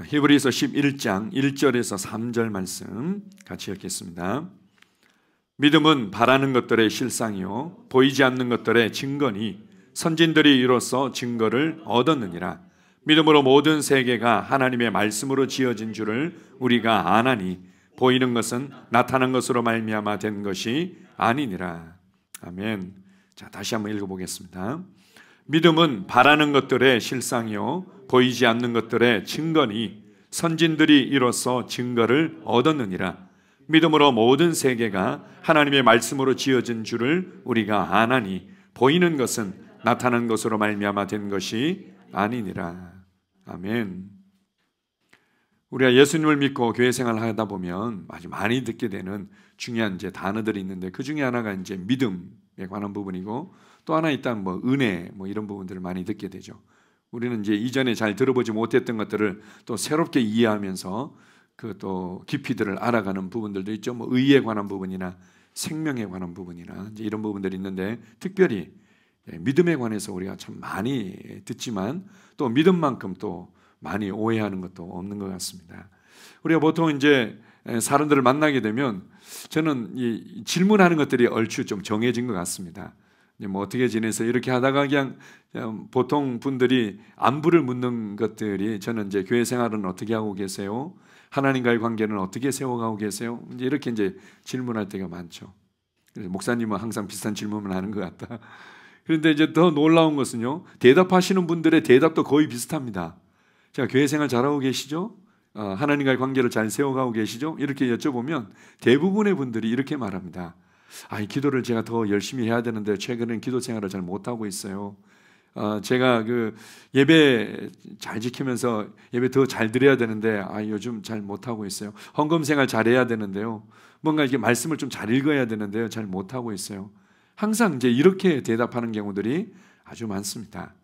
히브리서 11장 1절에서 3절 말씀 같이 읽겠습니다. 믿음은 바라는 것들의 실상이요 보이지 않는 것들의 증거니 선진들이 이로써 증거를 얻었느니라. 믿음으로 모든 세계가 하나님의 말씀으로 지어진 줄을 우리가 아나니 보이는 것은 나타난 것으로 말미암아 된 것이 아니니라. 아멘. 자, 다시 한번 읽어 보겠습니다. 믿음은 바라는 것들의 실상이요 보이지 않는 것들의 증거니 선진들이 이로써 증거를 얻었느니라. 믿음으로 모든 세계가 하나님의 말씀으로 지어진 줄을 우리가 아나니 보이는 것은 나타난 것으로 말미암아 된 것이 아니니라. 아멘. 우리가 예수님을 믿고 교회 생활을 하다 보면 아주 많이 듣게 되는 중요한 이제 단어들이 있는데 그 중에 하나가 이제 믿음에 관한 부분이고 또 하나 일단 뭐 은혜 뭐 이런 부분들을 많이 듣게 되죠. 우리는 이제 이전에 잘 들어보지 못했던 것들을 또 새롭게 이해하면서 그 또 깊이들을 알아가는 부분들도 있죠. 뭐 의에 관한 부분이나 생명에 관한 부분이나 이제 이런 부분들이 있는데 특별히 예, 믿음에 관해서 우리가 참 많이 듣지만 또 믿음만큼 또 많이 오해하는 것도 없는 것 같습니다. 우리가 보통 이제 예, 사람들을 만나게 되면 저는 이 질문하는 것들이 얼추 좀 정해진 것 같습니다. 뭐 어떻게 지내세요? 이렇게 하다가 그냥, 그냥 보통 분들이 안부를 묻는 것들이 저는 이제 교회 생활은 어떻게 하고 계세요? 하나님과의 관계는 어떻게 세워가고 계세요? 이제 이렇게 이제 질문할 때가 많죠. 목사님은 항상 비슷한 질문을 하는 것 같다. 그런데 이제 더 놀라운 것은요, 대답하시는 분들의 대답도 거의 비슷합니다. 자, 교회 생활 잘하고 계시죠? 어, 하나님과의 관계를 잘 세워가고 계시죠? 이렇게 여쭤보면 대부분의 분들이 이렇게 말합니다. 아, 이 기도를 제가 더 열심히 해야 되는데 최근엔 기도 생활을 잘 못하고 있어요. 아, 제가 그 예배 잘 지키면서 예배 더 잘 드려야 되는데 아, 요즘 잘 못하고 있어요. 헌금 생활 잘해야 되는데요. 뭔가 이게 말씀을 좀 잘 읽어야 되는데요. 잘 못하고 있어요. 항상 이제 이렇게 대답하는 경우들이 아주 많습니다.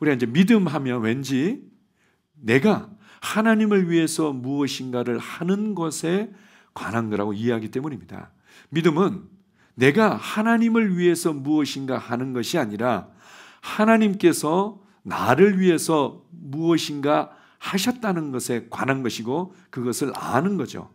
우리가 이제 믿음하면 왠지 내가 하나님을 위해서 무엇인가를 하는 것에 관한 거라고 이해하기 때문입니다. 믿음은 내가 하나님을 위해서 무엇인가 하는 것이 아니라 하나님께서 나를 위해서 무엇인가 하셨다는 것에 관한 것이고 그것을 아는 거죠.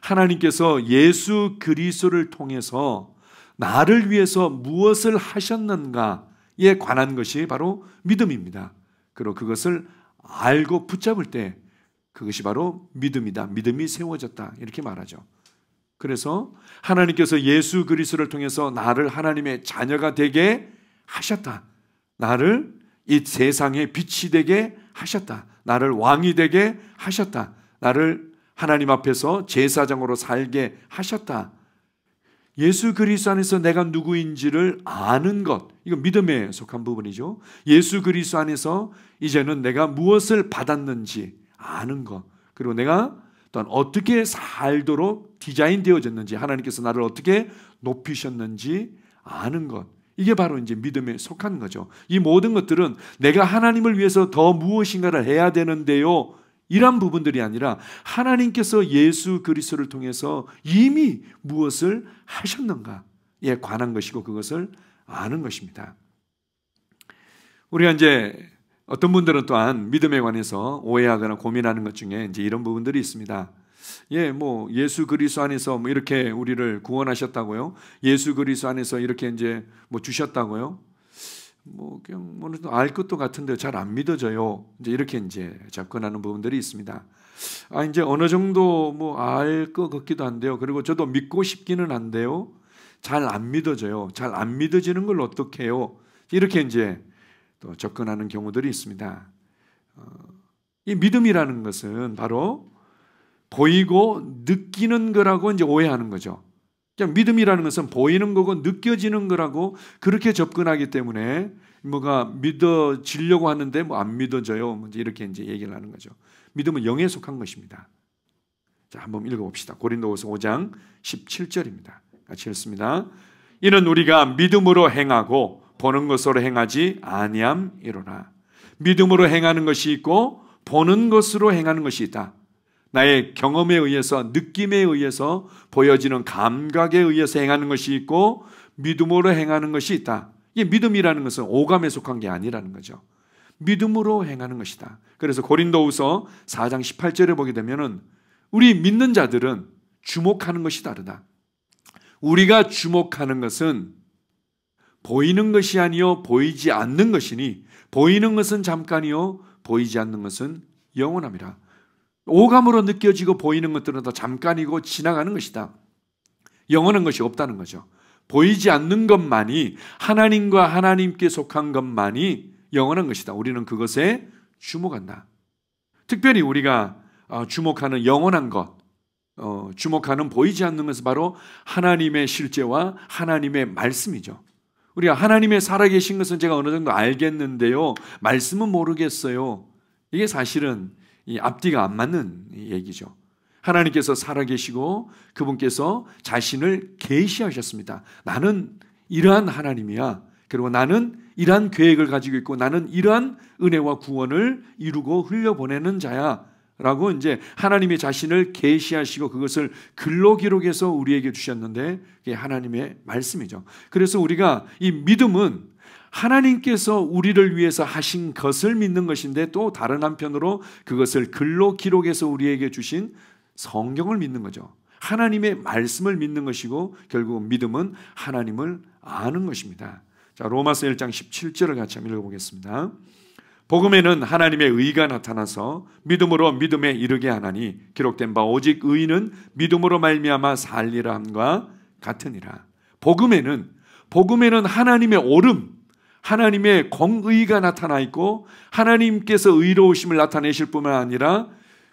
하나님께서 예수 그리스도를 통해서 나를 위해서 무엇을 하셨는가에 관한 것이 바로 믿음입니다. 그리고 그것을 알고 붙잡을 때 그것이 바로 믿음이다. 믿음이 세워졌다. 이렇게 말하죠. 그래서 하나님께서 예수 그리스도를 통해서 나를 하나님의 자녀가 되게 하셨다. 나를 이 세상의 빛이 되게 하셨다. 나를 왕이 되게 하셨다. 나를 하나님 앞에서 제사장으로 살게 하셨다. 예수 그리스도 안에서 내가 누구인지를 아는 것. 이건 믿음에 속한 부분이죠. 예수 그리스도 안에서 이제는 내가 무엇을 받았는지 아는 것. 그리고 내가 또한 어떻게 살도록 디자인되어졌는지 하나님께서 나를 어떻게 높이셨는지 아는 것 이게 바로 이제 믿음에 속한 거죠. 이 모든 것들은 내가 하나님을 위해서 더 무엇인가를 해야 되는데요. 이런 부분들이 아니라 하나님께서 예수 그리스도를 통해서 이미 무엇을 하셨는가에 관한 것이고 그것을 아는 것입니다. 우리가 이제 어떤 분들은 또한 믿음에 관해서 오해하거나 고민하는 것 중에 이제 이런 부분들이 있습니다. 예, 뭐 예수 그리스도 안에서 뭐 이렇게 우리를 구원하셨다고요. 예수 그리스도 안에서 이렇게 이제 뭐 주셨다고요. 뭐 그냥 어느 정도 알 것도 같은데 잘 안 믿어져요. 이제 이렇게 이제 접근하는 부분들이 있습니다. 아 이제 어느 정도 뭐 알 것 같기도 한데요. 그리고 저도 믿고 싶기는 한데요. 잘 안 믿어져요. 잘 안 믿어지는 걸 어떻게 해요? 이렇게 이제 또 어, 접근하는 경우들이 있습니다. 어, 이 믿음이라는 것은 바로 보이고 느끼는 거라고 이제 오해하는 거죠. 그냥 믿음이라는 것은 보이는 거고 느껴지는 거라고 그렇게 접근하기 때문에 뭐가 믿어지려고 하는데 뭐 안 믿어져요. 뭐 이렇게 이제 얘기를 하는 거죠. 믿음은 영에 속한 것입니다. 자, 한번 읽어봅시다. 고린도후서 5장 17절입니다. 같이 읽습니다. 이는 우리가 믿음으로 행하고 보는 것으로 행하지 아니함이로라. 믿음으로 행하는 것이 있고 보는 것으로 행하는 것이 있다. 나의 경험에 의해서 느낌에 의해서 보여지는 감각에 의해서 행하는 것이 있고 믿음으로 행하는 것이 있다. 이 믿음이라는 것은 오감에 속한 게 아니라는 거죠. 믿음으로 행하는 것이다. 그래서 고린도후서 4장 18절에 보게 되면은 우리 믿는 자들은 주목하는 것이 다르다. 우리가 주목하는 것은 보이는 것이 아니요 보이지 않는 것이니 보이는 것은 잠깐이요 보이지 않는 것은 영원합니라 오감으로 느껴지고 보이는 것들은 다 잠깐이고 지나가는 것이다. 영원한 것이 없다는 거죠. 보이지 않는 것만이 하나님과 하나님께 속한 것만이 영원한 것이다. 우리는 그것에 주목한다. 특별히 우리가 어, 주목하는 영원한 것, 어, 주목하는 보이지 않는 것은 바로 하나님의 실제와 하나님의 말씀이죠. 우리가 하나님의 살아계신 것은 제가 어느 정도 알겠는데요. 말씀은 모르겠어요. 이게 사실은 이 앞뒤가 안 맞는 얘기죠. 하나님께서 살아계시고 그분께서 자신을 계시하셨습니다. 나는 이러한 하나님이야. 그리고 나는 이러한 계획을 가지고 있고 나는 이러한 은혜와 구원을 이루고 흘려보내는 자야. 라고 이제 하나님의 자신을 계시하시고 그것을 글로 기록해서 우리에게 주셨는데 그게 하나님의 말씀이죠. 그래서 우리가 이 믿음은 하나님께서 우리를 위해서 하신 것을 믿는 것인데 또 다른 한편으로 그것을 글로 기록해서 우리에게 주신 성경을 믿는 거죠. 하나님의 말씀을 믿는 것이고 결국 믿음은 하나님을 아는 것입니다. 자, 로마서 1장 17절을 같이 한번 읽어보겠습니다. 복음에는 하나님의 의가 나타나서 믿음으로 믿음에 이르게 하나니 기록된 바 오직 의인은 믿음으로 말미암아 살리라 함과 같으니라. 복음에는 복음에는 하나님의 오름 하나님의 공의가 나타나 있고 하나님께서 의로우심을 나타내실 뿐만 아니라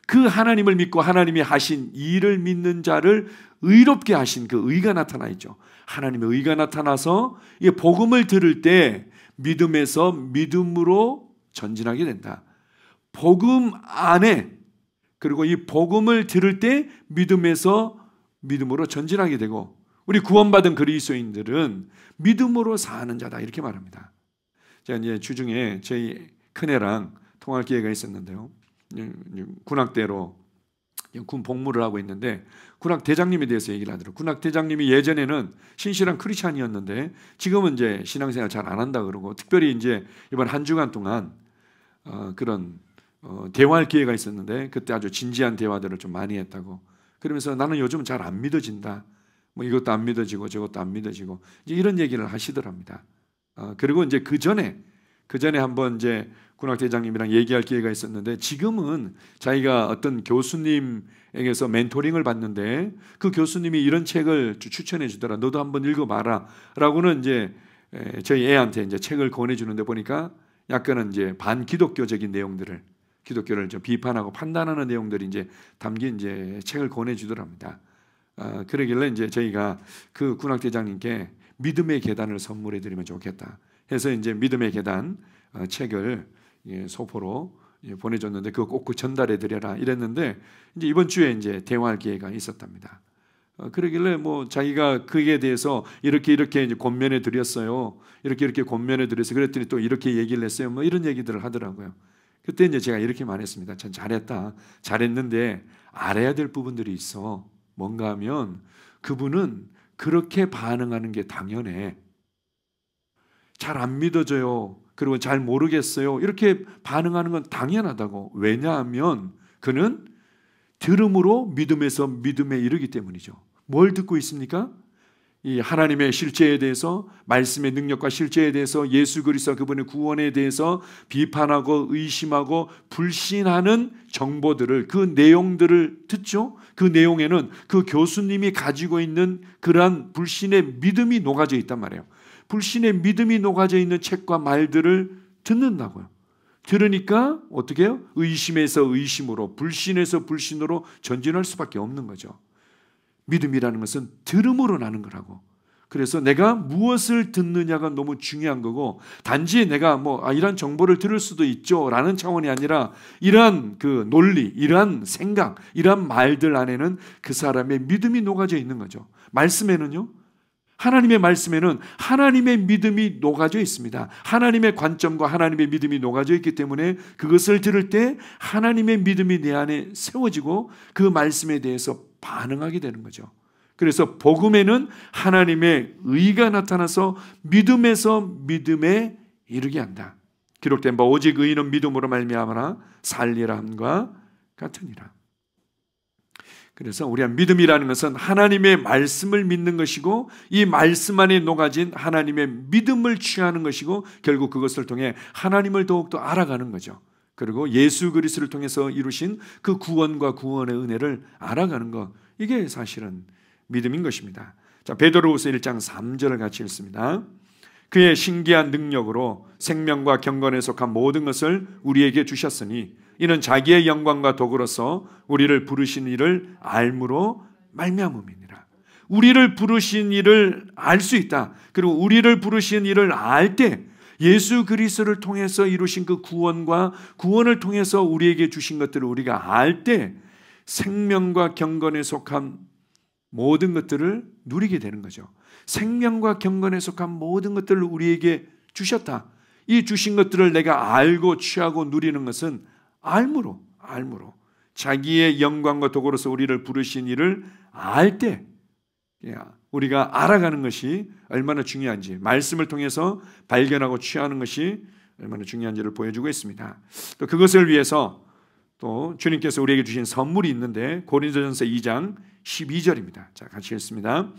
그 하나님을 믿고 하나님이 하신 일을 믿는 자를 의롭게 하신 그 의가 나타나 있죠. 하나님의 의가 나타나서 이 복음을 들을 때 믿음에서 믿음으로 전진하게 된다. 복음 안에 그리고 이 복음을 들을 때 믿음에서 믿음으로 전진하게 되고 우리 구원받은 그리스도인들은 믿음으로 사는 자다 이렇게 말합니다. 제가 이제 주중에 저희 큰애랑 통화할 기회가 있었는데요. 예, 군악대로 군 복무를 하고 있는데 군악 대장님에 대해서 얘기를 하더라고요. 군악 대장님이 예전에는 신실한 크리스찬이었는데 지금은 이제 신앙생활 잘 안 한다 그러고 특별히 이제 이번 한 주간 동안 어, 그런 어, 대화할 기회가 있었는데 그때 아주 진지한 대화들을 좀 많이 했다고 그러면서 나는 요즘 잘 안 믿어진다 뭐 이것도 안 믿어지고 저것도 안 믿어지고 이제 이런 얘기를 하시더랍니다. 어, 그리고 이제 그 전에 그 전에 한번 이제 군학 대장님이랑 얘기할 기회가 있었는데 지금은 자기가 어떤 교수님에게서 멘토링을 받는데 그 교수님이 이런 책을 추천해 주더라. 너도 한번 읽어봐라. 라고는 이제 저희 애한테 이제 책을 권해 주는데 보니까 약간은 이제 반기독교적인 내용들을 기독교를 좀 비판하고 판단하는 내용들이 이제 담긴 이제 책을 권해주더랍니다. 아, 그러길래 이제 저희가 그 군학대장님께 믿음의 계단을 선물해드리면 좋겠다 해서 이제 믿음의 계단 어, 책을 예, 소포로 예, 보내줬는데 그거 꼭 그 전달해드려라 이랬는데 이제 이번 주에 이제 대화할 기회가 있었답니다. 어, 그러길래 뭐 자기가 그에 대해서 이렇게 이렇게 이제 권면해 드렸어요. 이렇게 이렇게 권면해 드렸어요. 그랬더니 또 이렇게 얘기를 했어요. 뭐 이런 얘기들을 하더라고요. 그때 이제 제가 이렇게 말했습니다. 참 잘했다. 잘했는데 알아야 될 부분들이 있어. 뭔가 하면 그분은 그렇게 반응하는 게 당연해. 잘 안 믿어져요. 그리고 잘 모르겠어요. 이렇게 반응하는 건 당연하다고. 왜냐하면 그는 들음으로 믿음에서 믿음에 이르기 때문이죠. 뭘 듣고 있습니까? 이 하나님의 실제에 대해서 말씀의 능력과 실제에 대해서 예수 그리스도 그분의 구원에 대해서 비판하고 의심하고 불신하는 정보들을 그 내용들을 듣죠. 그 내용에는 그 교수님이 가지고 있는 그러한 불신의 믿음이 녹아져 있단 말이에요. 불신의 믿음이 녹아져 있는 책과 말들을 듣는다고요. 들으니까 어떻게 해요? 의심에서 의심으로, 불신에서 불신으로 전진할 수밖에 없는 거죠. 믿음이라는 것은 들음으로 나는 거라고. 그래서 내가 무엇을 듣느냐가 너무 중요한 거고 단지 내가 뭐 아, 이런 정보를 들을 수도 있죠라는 차원이 아니라 이러한 그 논리, 이러한 생각, 이러한 말들 안에는 그 사람의 믿음이 녹아져 있는 거죠. 말씀에는요. 하나님의 말씀에는 하나님의 믿음이 녹아져 있습니다. 하나님의 관점과 하나님의 믿음이 녹아져 있기 때문에 그것을 들을 때 하나님의 믿음이 내 안에 세워지고 그 말씀에 대해서 반응하게 되는 거죠. 그래서 복음에는 하나님의 의가 나타나서 믿음에서 믿음에 이르게 한다. 기록된 바 오직 의인은 믿음으로 말미암아 살리라 함과 같으니라. 그래서 우리가 믿음이라는 것은 하나님의 말씀을 믿는 것이고 이 말씀 안에 녹아진 하나님의 믿음을 취하는 것이고 결국 그것을 통해 하나님을 더욱더 알아가는 거죠. 그리고 예수 그리스도를 통해서 이루신 그 구원과 구원의 은혜를 알아가는 것 이게 사실은 믿음인 것입니다. 자 베드로후서 1장 3절을 같이 읽습니다. 그의 신기한 능력으로 생명과 경건에 속한 모든 것을 우리에게 주셨으니 이는 자기의 영광과 도구로서 우리를 부르신 일을 알므로 말미암음이니라. 우리를 부르신 이를 알 수 있다. 그리고 우리를 부르신 이를 알 때 예수 그리스도를 통해서 이루신 그 구원과 구원을 통해서 우리에게 주신 것들을 우리가 알 때 생명과 경건에 속한 모든 것들을 누리게 되는 거죠. 생명과 경건에 속한 모든 것들을 우리에게 주셨다. 이 주신 것들을 내가 알고 취하고 누리는 것은 알므로 알므로 자기의 영광과 도구로서 우리를 부르신 일을 알 때 우리가 알아가는 것이 얼마나 중요한지 말씀을 통해서 발견하고 취하는 것이 얼마나 중요한지를 보여주고 있습니다. 또 그것을 위해서 또 주님께서 우리에게 주신 선물이 있는데 고린도전서 2장 12절입니다. 자 같이 읽습니다.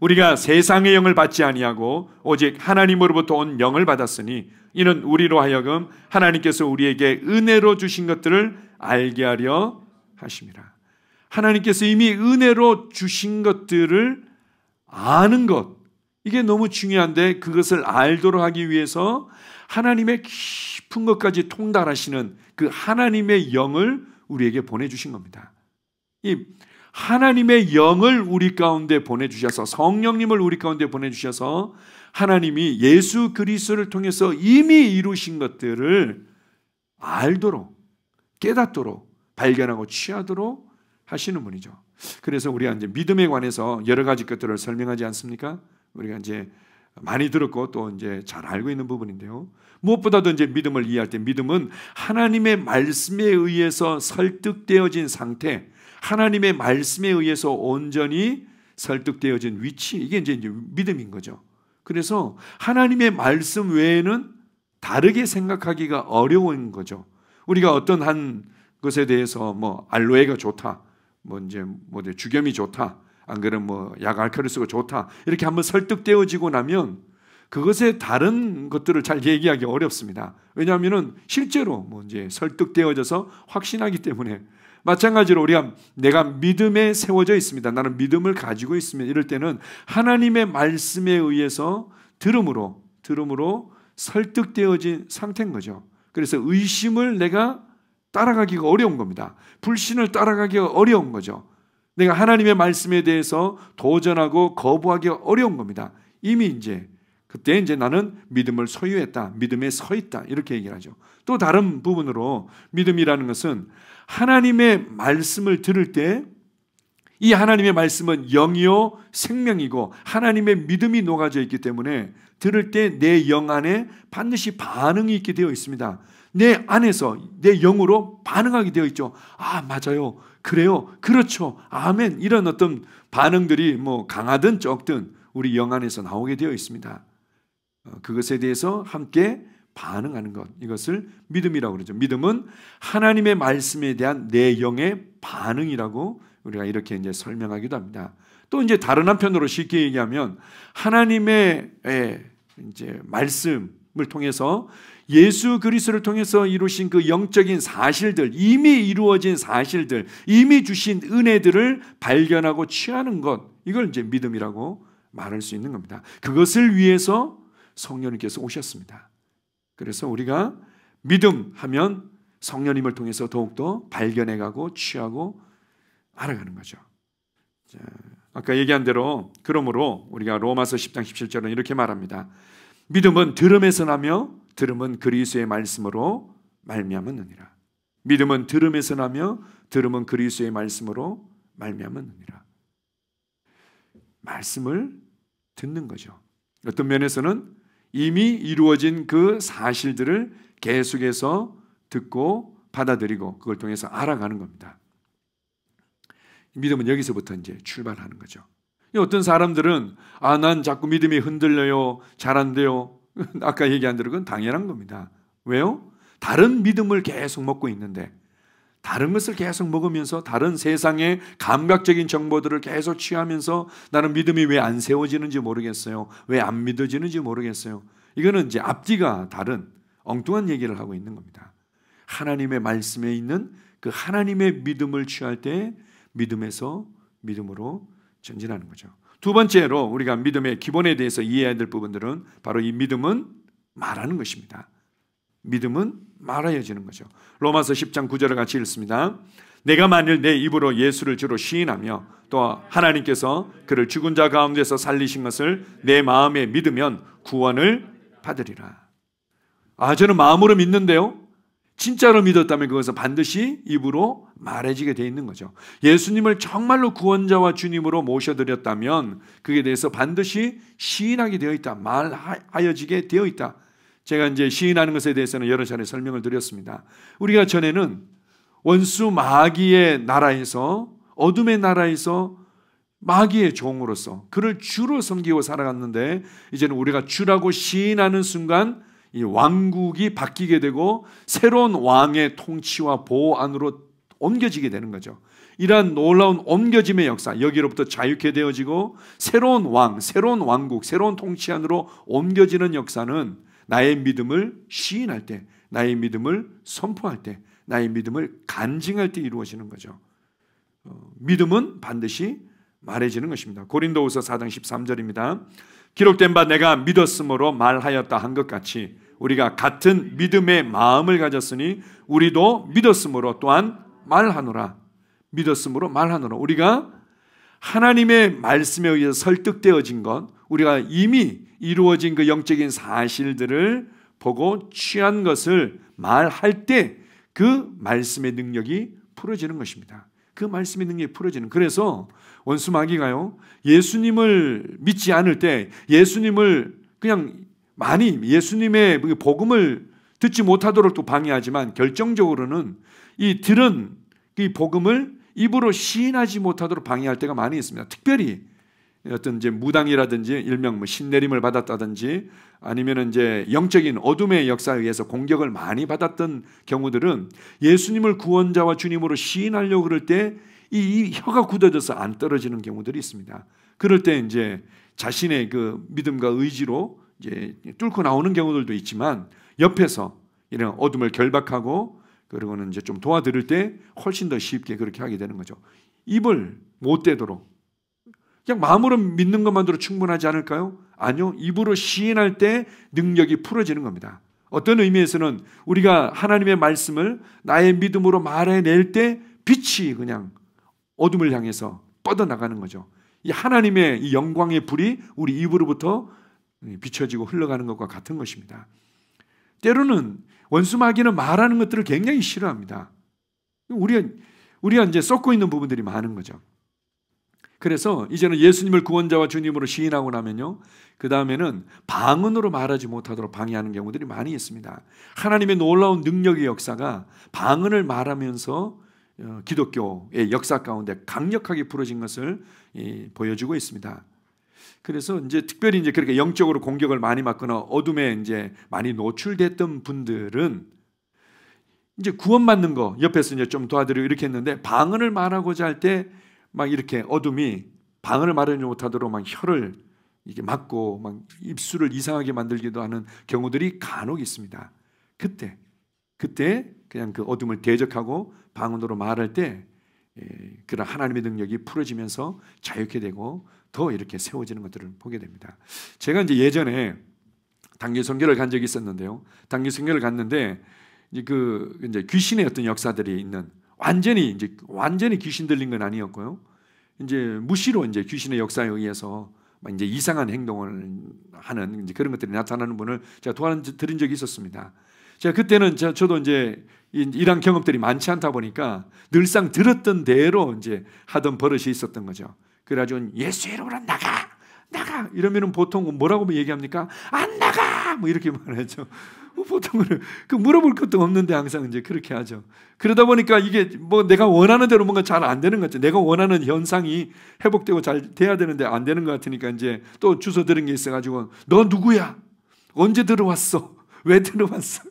우리가 세상의 영을 받지 아니하고 오직 하나님으로부터 온 영을 받았으니 이는 우리로 하여금 하나님께서 우리에게 은혜로 주신 것들을 알게 하려 하십이라 하나님께서 이미 은혜로 주신 것들을 아는 것 이게 너무 중요한데 그것을 알도록 하기 위해서 하나님의 깊은 것까지 통달하시는 그 하나님의 영을 우리에게 보내 주신 겁니다. 이 하나님의 영을 우리 가운데 보내주셔서 성령님을 우리 가운데 보내주셔서 하나님이 예수 그리스도를 통해서 이미 이루신 것들을 알도록 깨닫도록 발견하고 취하도록 하시는 분이죠. 그래서 우리가 이제 믿음에 관해서 여러 가지 것들을 설명하지 않습니까? 우리가 이제 많이 들었고 또 이제 잘 알고 있는 부분인데요. 무엇보다도 이제 믿음을 이해할 때 믿음은 하나님의 말씀에 의해서 설득되어진 상태, 하나님의 말씀에 의해서 온전히 설득되어진 위치 이게 이제 믿음인 거죠. 그래서 하나님의 말씀 외에는 다르게 생각하기가 어려운 거죠. 우리가 어떤 한 것에 대해서 뭐 알로에가 좋다, 뭐 이제 뭐 주겸이 좋다, 안 그러면 뭐약 알칼리스가 좋다 이렇게 한번 설득되어지고 나면 그것에 다른 것들을 잘 얘기하기 어렵습니다. 왜냐하면은 실제로 뭐 이제 설득되어져서 확신하기 때문에 마찬가지로 우리가 내가 믿음에 세워져 있습니다. 나는 믿음을 가지고 있으면 이럴 때는 하나님의 말씀에 의해서 들음으로 들음으로 설득되어진 상태인 거죠. 그래서 의심을 내가 따라가기가 어려운 겁니다. 불신을 따라가기가 어려운 거죠. 내가 하나님의 말씀에 대해서 도전하고 거부하기가 어려운 겁니다. 이미 이제 그때 이제 나는 믿음을 소유했다. 믿음에 서 있다. 이렇게 얘기를 하죠. 또 다른 부분으로 믿음이라는 것은 하나님의 말씀을 들을 때 이 하나님의 말씀은 영이요 생명이고 하나님의 믿음이 녹아져 있기 때문에 들을 때 내 영 안에 반드시 반응이 있게 되어 있습니다. 내 안에서 내 영으로 반응하게 되어 있죠. 아, 맞아요. 그래요. 그렇죠. 아멘. 이런 어떤 반응들이 뭐 강하든 적든 우리 영 안에서 나오게 되어 있습니다. 어, 그것에 대해서 함께 반응하는 것 이것을 믿음이라고 그러죠. 믿음은 하나님의 말씀에 대한 내 영의 반응이라고 우리가 이렇게 이제 설명하기도 합니다. 또 이제 다른 한편으로 쉽게 얘기하면 하나님의 예, 이제 말씀을 통해서 예수 그리스도를 통해서 이루신 그 영적인 사실들, 이미 이루어진 사실들, 이미 주신 은혜들을 발견하고 취하는 것, 이걸 이제 믿음이라고 말할 수 있는 겁니다. 그것을 위해서 성령님께서 오셨습니다. 그래서 우리가 믿음 하면 성령님을 통해서 더욱더 발견해가고 취하고 알아가는 거죠. 자, 아까 얘기한 대로 그러므로 우리가 로마서 10장 17절은 이렇게 말합니다. 믿음은 들음에서 나며 들음은 그리스의 말씀으로 말미암은느니라 믿음은 들음에서 나며 들음은 그리스의 말씀으로 말미암은느니라 말씀을 듣는 거죠. 어떤 면에서는 이미 이루어진 그 사실들을 계속해서 듣고 받아들이고 그걸 통해서 알아가는 겁니다. 믿음은 여기서부터 이제 출발하는 거죠. 어떤 사람들은 아, 난 자꾸 믿음이 흔들려요. 잘 안 돼요. 아까 얘기한 대로 그건 당연한 겁니다. 왜요? 다른 믿음을 계속 먹고 있는데 다른 것을 계속 먹으면서 다른 세상의 감각적인 정보들을 계속 취하면서 나는 믿음이 왜 안 세워지는지 모르겠어요. 왜 안 믿어지는지 모르겠어요. 이거는 이제 앞뒤가 다른 엉뚱한 얘기를 하고 있는 겁니다. 하나님의 말씀에 있는 그 하나님의 믿음을 취할 때 믿음에서 믿음으로 전진하는 거죠. 두 번째로 우리가 믿음의 기본에 대해서 이해해야 될 부분들은 바로 이 믿음은 말하는 것입니다. 믿음은 말하여지는 거죠. 로마서 10장 9절을 같이 읽습니다. 내가 만일 내 입으로 예수를 주로 시인하며 또 하나님께서 그를 죽은 자 가운데서 살리신 것을 내 마음에 믿으면 구원을 받으리라. 아, 저는 마음으로 믿는데요. 진짜로 믿었다면 그것은 반드시 입으로 말해지게 돼 있는 거죠. 예수님을 정말로 구원자와 주님으로 모셔드렸다면 그에 대해서 반드시 시인하게 되어 있다. 말하여지게 되어 있다. 제가 이제 시인하는 것에 대해서는 여러 차례 설명을 드렸습니다. 우리가 전에는 원수 마귀의 나라에서 어둠의 나라에서 마귀의 종으로서 그를 주로 섬기고 살아갔는데 이제는 우리가 주라고 시인하는 순간 이 왕국이 바뀌게 되고 새로운 왕의 통치와 보호 안으로 옮겨지게 되는 거죠. 이러한 놀라운 옮겨짐의 역사, 여기로부터 자유케 되어지고 새로운 왕, 새로운 왕국, 새로운 통치 안으로 옮겨지는 역사는 나의 믿음을 시인할 때, 나의 믿음을 선포할 때, 나의 믿음을 간증할 때 이루어지는 거죠. 어, 믿음은 반드시 말해지는 것입니다. 고린도후서 4장 13절입니다. 기록된 바 내가 믿었으므로 말하였다 한 것 같이 우리가 같은 믿음의 마음을 가졌으니 우리도 믿었으므로 또한 말하노라. 믿었으므로 말하노라. 우리가 하나님의 말씀에 의해 설득되어진 것, 우리가 이미 이루어진 그 영적인 사실들을 보고 취한 것을 말할 때 그 말씀의 능력이 풀어지는 것입니다. 그 말씀의 능력이 풀어지는. 그래서 원수 마귀가요. 예수님을 믿지 않을 때 예수님을 그냥 많이 예수님의 그 복음을 듣지 못하도록 또 방해하지만 결정적으로는 이 들은 이 그 복음을 입으로 시인하지 못하도록 방해할 때가 많이 있습니다. 특별히 어떤 이제 무당이라든지 일명 뭐 신내림을 받았다든지 아니면 이제 영적인 어둠의 역사에 의해서 공격을 많이 받았던 경우들은 예수님을 구원자와 주님으로 시인하려고 그럴 때 이 혀가 굳어져서 안 떨어지는 경우들이 있습니다. 그럴 때 이제 자신의 그 믿음과 의지로 이제 뚫고 나오는 경우들도 있지만 옆에서 이런 어둠을 결박하고 그리고는 이제 좀 도와드릴 때 훨씬 더 쉽게 그렇게 하게 되는 거죠. 입을 못 대도록 그냥 마음으로 믿는 것만으로 충분하지 않을까요? 아니요. 입으로 시인할 때 능력이 풀어지는 겁니다. 어떤 의미에서는 우리가 하나님의 말씀을 나의 믿음으로 말해낼 때 빛이 그냥 어둠을 향해서 뻗어나가는 거죠. 이 하나님의 이 영광의 불이 우리 입으로부터 비춰지고 흘러가는 것과 같은 것입니다. 때로는 원수 마귀는 말하는 것들을 굉장히 싫어합니다. 우리가 우리가 이제 썩고 있는 부분들이 많은 거죠. 그래서 이제는 예수님을 구원자와 주님으로 시인하고 나면요. 그 다음에는 방언으로 말하지 못하도록 방해하는 경우들이 많이 있습니다. 하나님의 놀라운 능력의 역사가 방언을 말하면서 어, 기독교의 역사 가운데 강력하게 부러진 것을 보여주고 있습니다. 그래서 이제 특별히 이제 그렇게 영적으로 공격을 많이 받거나 어둠에 이제 많이 노출됐던 분들은 이제 구원받는 거 옆에서 이제 좀 도와드리고 이렇게 했는데 방언을 말하고자 할때 막 이렇게 어둠이 방을 마련하지 못하도록 막 혀를 이게 막고 막 입술을 이상하게 만들기도 하는 경우들이 간혹 있습니다. 그때 그때 그냥 그 어둠을 대적하고 방언으로 말할 때 예, 그런 하나님의 능력이 풀어지면서 자유케 되고 더 이렇게 세워지는 것들을 보게 됩니다. 제가 이제 예전에 단기 선결을간 적이 있었는데요. 단기 선결을 갔는데 이제 그 이제 귀신의 어떤 역사들이 있는 완전히 이제 완전히 귀신 들린 건 아니었고요. 이제 무시로 이제 귀신의 역사에 의해서 이제 이상한 행동을 하는 이제 그런 것들이 나타나는 분을 제가 도와드린 적이 있었습니다. 제가 그때는 저, 저도 이제 이런 경험들이 많지 않다 보니까 늘상 들었던 대로 이제 하던 버릇이 있었던 거죠. 그래가지고 예수 이름으로 나가! 나가! 이러면은 보통 뭐라고 얘기합니까? 안 나가! 뭐 이렇게 말하죠. 그 보통은 그 물어볼 것도 없는데 항상 이제 그렇게 하죠. 그러다 보니까 이게 뭐 내가 원하는 대로 뭔가 잘 안 되는 것같아 내가 원하는 현상이 회복되고 잘 돼야 되는데 안 되는 것 같으니까 이제 또 주소 들은 게 있어가지고 너 누구야? 언제 들어왔어? 왜 들어왔어?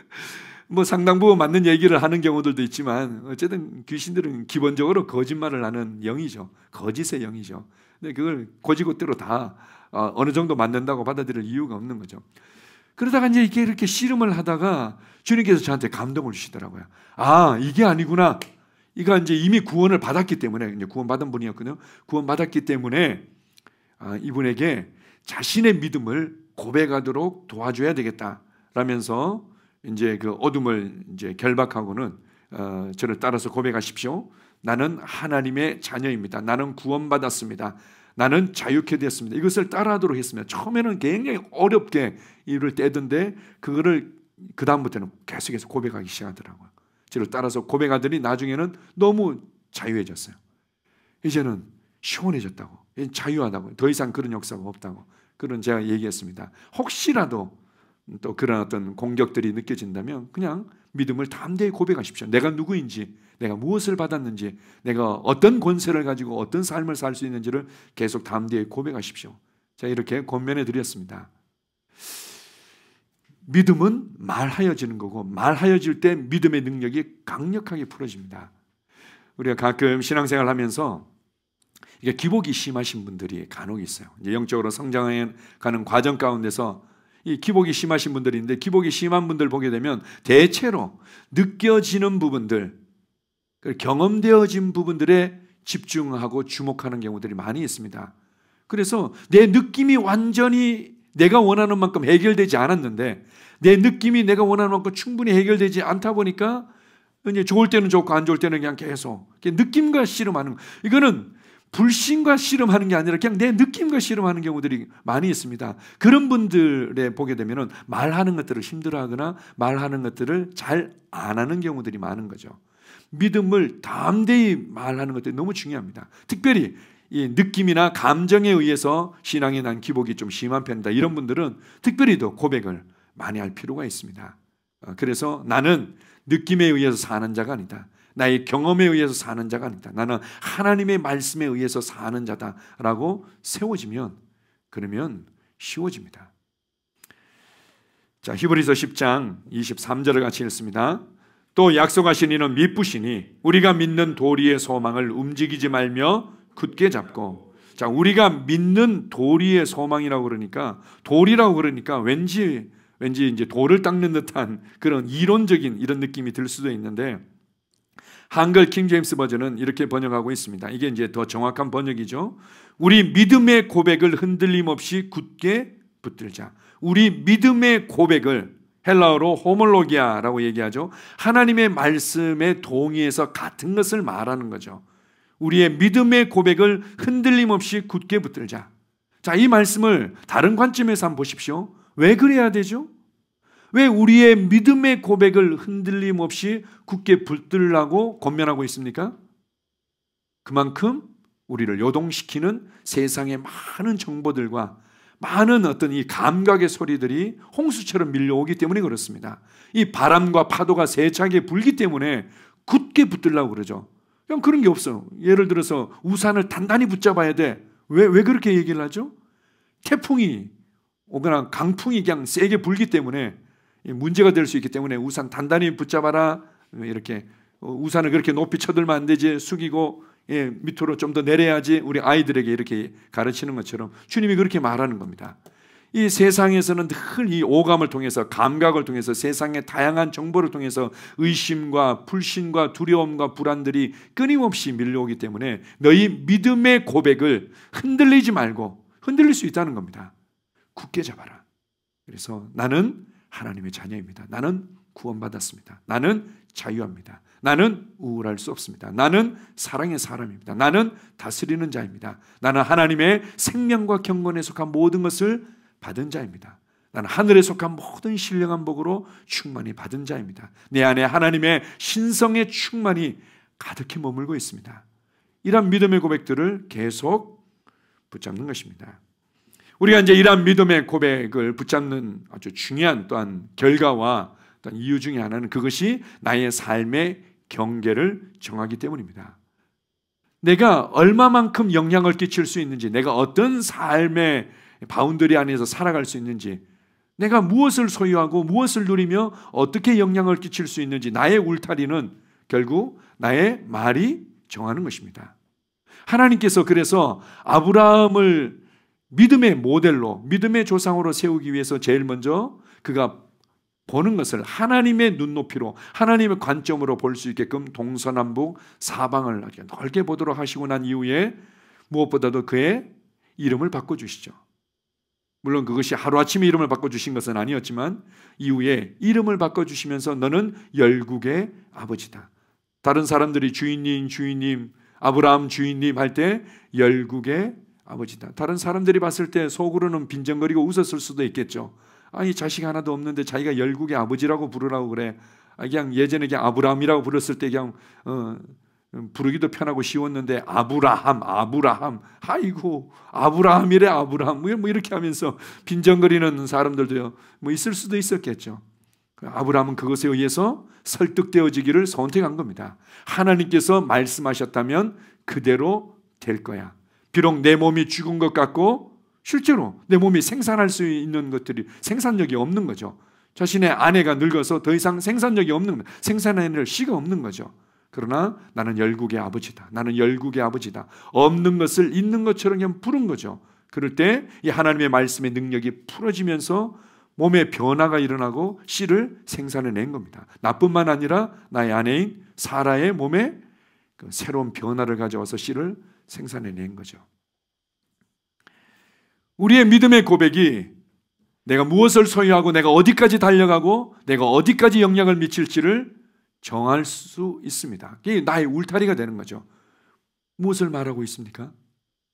뭐 상당 부분 맞는 얘기를 하는 경우들도 있지만 어쨌든 귀신들은 기본적으로 거짓말을 하는 영이죠. 거짓의 영이죠. 근데 그걸 고지고대로 다 어, 어느 정도 맞는다고 받아들일 이유가 없는 거죠. 그러다가 이제 이렇게 이렇게 씨름을 하다가 주님께서 저한테 감동을 주시더라고요. 아, 이게 아니구나. 이거 이제 이미 구원을 받았기 때문에 이제 구원받은 분이었거든요. 구원받았기 때문에 아, 이분에게 자신의 믿음을 고백하도록 도와줘야 되겠다라면서 이제 그 어둠을 이제 결박하고는 어, 저를 따라서 고백하십시오. 나는 하나님의 자녀입니다. 나는 구원받았습니다. 나는 자유케 되었습니다. 이것을 따라하도록 했으면 처음에는 굉장히 어렵게 이를 떼던데 그거를 그 다음부터는 계속해서 고백하기 시작하더라고요. 저를 따라서 고백하더니 나중에는 너무 자유해졌어요. 이제는 시원해졌다고, 자유하다고, 더 이상 그런 역사가 없다고 그런 제가 얘기했습니다. 혹시라도 또 그런 어떤 공격들이 느껴진다면 그냥 믿음을 담대히 고백하십시오. 내가 누구인지, 내가 무엇을 받았는지, 내가 어떤 권세를 가지고 어떤 삶을 살 수 있는지를 계속 담대히 고백하십시오. 자, 이렇게 권면해 드렸습니다. 믿음은 말하여지는 거고 말하여질 때 믿음의 능력이 강력하게 풀어집니다. 우리가 가끔 신앙생활 하면서 이게 기복이 심하신 분들이 간혹 있어요. 이제 영적으로 성장해 가는 과정 가운데서 이 기복이 심하신 분들이 있는데 기복이 심한 분들 보게 되면 대체로 느껴지는 부분들, 경험되어진 부분들에 집중하고 주목하는 경우들이 많이 있습니다. 그래서 내 느낌이 완전히 내가 원하는 만큼 해결되지 않았는데 내 느낌이 내가 원하는 만큼 충분히 해결되지 않다 보니까 이제 좋을 때는 좋고 안 좋을 때는 그냥 계속 느낌과 씨름하는 이거는 불신과 씨름하는 게 아니라 그냥 내 느낌과 씨름하는 경우들이 많이 있습니다. 그런 분들에 보게 되면은 말하는 것들을 힘들어하거나 말하는 것들을 잘 안 하는 경우들이 많은 거죠. 믿음을 담대히 말하는 것들이 너무 중요합니다. 특별히 이 느낌이나 감정에 의해서 신앙에 난 기복이 좀 심한 편이다. 이런 분들은 특별히 더 고백을 많이 할 필요가 있습니다. 어, 그래서 나는 느낌에 의해서 사는 자가 아니다. 나의 경험에 의해서 사는 자가 아니다. 나는 하나님의 말씀에 의해서 사는 자다라고 세워지면 그러면 쉬워집니다. 자, 히브리서 10장 23절을 같이 읽습니다. 또 약속하신 이는 믿부시니 우리가 믿는 도리의 소망을 움직이지 말며 굳게 잡고 자, 우리가 믿는 도리의 소망이라고 그러니까 도리라고 그러니까 왠지 왠지 이제 돌을 닦는 듯한 그런 이론적인 이런 느낌이 들 수도 있는데 한글 킹제임스 버전은 이렇게 번역하고 있습니다. 이게 이제 더 정확한 번역이죠. 우리 믿음의 고백을 흔들림 없이 굳게 붙들자. 우리 믿음의 고백을 헬라어로 호몰로기아라고 얘기하죠. 하나님의 말씀에 동의해서 같은 것을 말하는 거죠. 우리의 믿음의 고백을 흔들림 없이 굳게 붙들자. 자, 이 말씀을 다른 관점에서 한번 보십시오. 왜 그래야 되죠? 왜 우리의 믿음의 고백을 흔들림 없이 굳게 붙들라고 권면하고 있습니까? 그만큼 우리를 요동시키는 세상의 많은 정보들과 많은 어떤 이 감각의 소리들이 홍수처럼 밀려오기 때문에 그렇습니다. 이 바람과 파도가 세차게 불기 때문에 굳게 붙들라고 그러죠. 그냥 그런 게 없어. 예를 들어서 우산을 단단히 붙잡아야 돼. 왜, 왜 그렇게 얘기를 하죠? 태풍이 오거나 강풍이 그냥 세게 불기 때문에 문제가 될 수 있기 때문에 우산 단단히 붙잡아라. 이렇게 어, 우산을 그렇게 높이 쳐들면 안 되지. 숙이고 예, 밑으로 좀 더 내려야지 우리 아이들에게 이렇게 가르치는 것처럼 주님이 그렇게 말하는 겁니다. 이 세상에서는 늘이 오감을 통해서 감각을 통해서 세상의 다양한 정보를 통해서 의심과 불신과 두려움과 불안들이 끊임없이 밀려오기 때문에 너희 믿음의 고백을 흔들리지 말고 흔들릴 수 있다는 겁니다. 굳게 잡아라. 그래서 나는 하나님의 자녀입니다. 나는 구원받았습니다. 나는 자유합니다. 나는 우울할 수 없습니다. 나는 사랑의 사람입니다. 나는 다스리는 자입니다. 나는 하나님의 생명과 경건에 속한 모든 것을 받은 자입니다. 나는 하늘에 속한 모든 신령한 복으로 충만히 받은 자입니다. 내 안에 하나님의 신성의 충만이 가득히 머물고 있습니다. 이런 믿음의 고백들을 계속 붙잡는 것입니다. 우리가 이제 이러한 믿음의 고백을 붙잡는 아주 중요한 또한 결과와 또한 이유 중의 하나는 그것이 나의 삶의 경계를 정하기 때문입니다. 내가 얼마만큼 영향을 끼칠 수 있는지, 내가 어떤 삶의 바운더리 안에서 살아갈 수 있는지, 내가 무엇을 소유하고 무엇을 누리며 어떻게 영향을 끼칠 수 있는지 나의 울타리는 결국 나의 말이 정하는 것입니다. 하나님께서 그래서 아브라함을 믿음의 모델로, 믿음의 조상으로 세우기 위해서 제일 먼저 그가 보는 것을 하나님의 눈높이로, 하나님의 관점으로 볼 수 있게끔 동서남북 사방을 넓게 보도록 하시고 난 이후에 무엇보다도 그의 이름을 바꿔주시죠. 물론 그것이 하루아침에 이름을 바꿔주신 것은 아니었지만 이후에 이름을 바꿔주시면서 너는 열국의 아버지다. 다른 사람들이 주인님, 주인님, 아브라함 주인님 할 때 열국의 아버지다. 다른 사람들이 봤을 때 속으로는 빈정거리고 웃었을 수도 있겠죠. 아니 자식 하나도 없는데 자기가 열국의 아버지라고 부르라고 그래. 아, 그냥 예전에 그냥 아브라함이라고 불렀을 때 그냥 어, 부르기도 편하고 쉬웠는데 아브라함, 아브라함, 아이고 아브라함이래 아브라함 뭐, 뭐 이렇게 하면서 빈정거리는 사람들도요 뭐 있을 수도 있었겠죠. 그 아브라함은 그것에 의해서 설득되어지기를 선택한 겁니다. 하나님께서 말씀하셨다면 그대로 될 거야. 비록 내 몸이 죽은 것 같고 실제로 내 몸이 생산할 수 있는 것들이 생산력이 없는 거죠. 자신의 아내가 늙어서 더 이상 생산력이 없는 생산해 시가 없는 거죠. 그러나 나는 열국의 아버지다. 나는 열국의 아버지다. 없는 것을 있는 것처럼 그냥 부른 거죠. 그럴 때 이 하나님의 말씀의 능력이 풀어지면서 몸에 변화가 일어나고 씨를 생산해낸 겁니다. 나뿐만 아니라 나의 아내인 사라의 몸에 그 새로운 변화를 가져와서 씨를 생산해낸 거죠. 우리의 믿음의 고백이 내가 무엇을 소유하고 내가 어디까지 달려가고 내가 어디까지 영향을 미칠지를 정할 수 있습니다. 이게 나의 울타리가 되는 거죠. 무엇을 말하고 있습니까?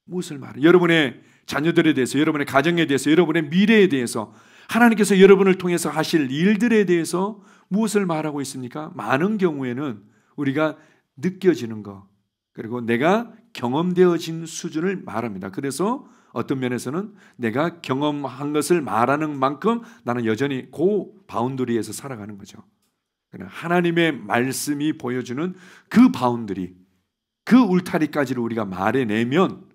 무엇을 말해? 여러분의 자녀들에 대해서, 여러분의 가정에 대해서, 여러분의 미래에 대해서, 하나님께서 여러분을 통해서 하실 일들에 대해서 무엇을 말하고 있습니까? 많은 경우에는 우리가 느껴지는 것, 그리고 내가 경험되어진 수준을 말합니다. 그래서 어떤 면에서는 내가 경험한 것을 말하는 만큼 나는 여전히 고 바운더리에서 살아가는 거죠. 그러니까 하나님의 말씀이 보여주는 그 바운더리, 그 울타리까지를 우리가 말해내면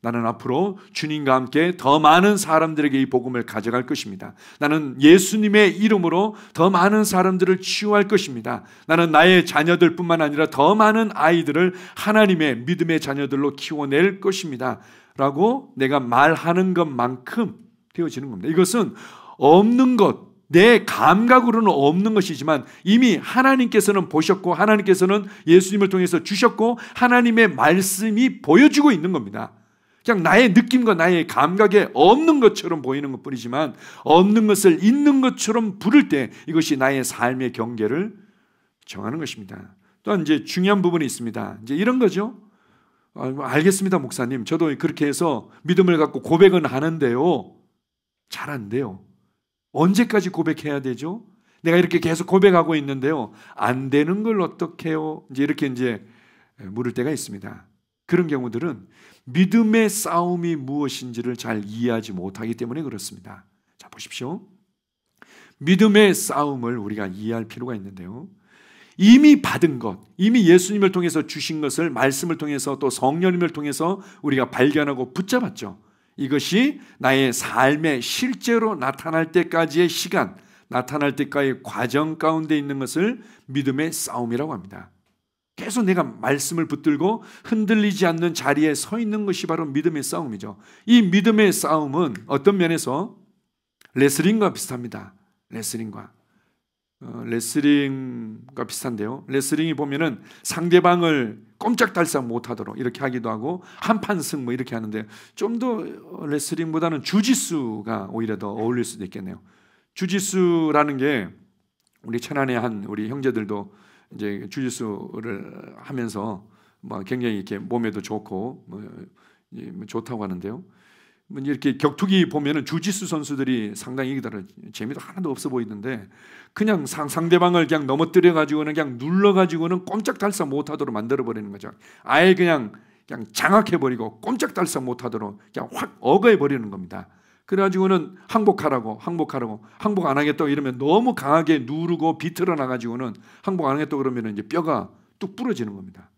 나는 앞으로 주님과 함께 더 많은 사람들에게 이 복음을 가져갈 것입니다. 나는 예수님의 이름으로 더 많은 사람들을 치유할 것입니다. 나는 나의 자녀들 뿐만 아니라 더 많은 아이들을 하나님의 믿음의 자녀들로 키워낼 것입니다. 라고 내가 말하는 것만큼 되어지는 겁니다. 이것은 없는 것, 내 감각으로는 없는 것이지만 이미 하나님께서는 보셨고 하나님께서는 예수님을 통해서 주셨고 하나님의 말씀이 보여주고 있는 겁니다. 그냥 나의 느낌과 나의 감각에 없는 것처럼 보이는 것 뿐이지만 없는 것을 있는 것처럼 부를 때 이것이 나의 삶의 경계를 정하는 것입니다. 또한 이제 중요한 부분이 있습니다. 이제 이런 거죠. 아, 뭐 알겠습니다, 목사님. 저도 그렇게 해서 믿음을 갖고 고백은 하는데요. 잘 안 돼요. 언제까지 고백해야 되죠? 내가 이렇게 계속 고백하고 있는데요. 안 되는 걸 어떻게 해요? 이제 이렇게 이제 물을 때가 있습니다. 그런 경우들은 믿음의 싸움이 무엇인지를 잘 이해하지 못하기 때문에 그렇습니다. 자, 보십시오. 믿음의 싸움을 우리가 이해할 필요가 있는데요. 이미 받은 것, 이미 예수님을 통해서 주신 것을 말씀을 통해서 또 성령님을 통해서 우리가 발견하고 붙잡았죠. 이것이 나의 삶에 실제로 나타날 때까지의 시간, 나타날 때까지의 과정 가운데 있는 것을 믿음의 싸움이라고 합니다. 계속 내가 말씀을 붙들고 흔들리지 않는 자리에 서 있는 것이 바로 믿음의 싸움이죠. 이 믿음의 싸움은 어떤 면에서 레슬링과 비슷합니다. 레슬링과 어, 레슬링과 비슷한데요. 레슬링이 보면은 상대방을 꼼짝달싹 못하도록 이렇게 하기도 하고 한판 승 뭐 이렇게 하는데 좀 더 레슬링보다는 주짓수가 오히려 더 어울릴 수도 있겠네요. 주짓수라는 게 우리 천안에한 우리 형제들도 이제 주짓수를 하면서 막 뭐 굉장히 이렇게 몸에도 좋고 뭐, 예, 뭐 좋다고 하는데요. 뭐 이렇게 격투기 보면은 주짓수 선수들이 상당히 기다려 재미도 하나도 없어 보이는데 그냥 상, 상대방을 그냥 넘어뜨려 가지고는 그냥 눌러 가지고는 꼼짝달싹 못하도록 만들어 버리는 거죠. 아예 그냥 그냥 장악해 버리고 꼼짝달싹 못하도록 그냥 확 억어해 버리는 겁니다. 그래가지고는 항복하라고, 항복하라고, 항복 안 하겠다고 이러면 너무 강하게 누르고 비틀어 나가지고는 항복 안 하겠다고 그러면 이제 뼈가 뚝 부러지는 겁니다.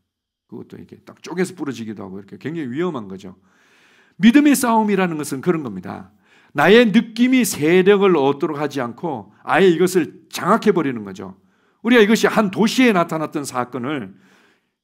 그것도 이렇게 딱 쪼개서 부러지기도 하고 이렇게 굉장히 위험한 거죠. 믿음의 싸움이라는 것은 그런 겁니다. 나의 느낌이 세력을 얻도록 하지 않고 아예 이것을 장악해 버리는 거죠. 우리가 이것이 한 도시에 나타났던 사건을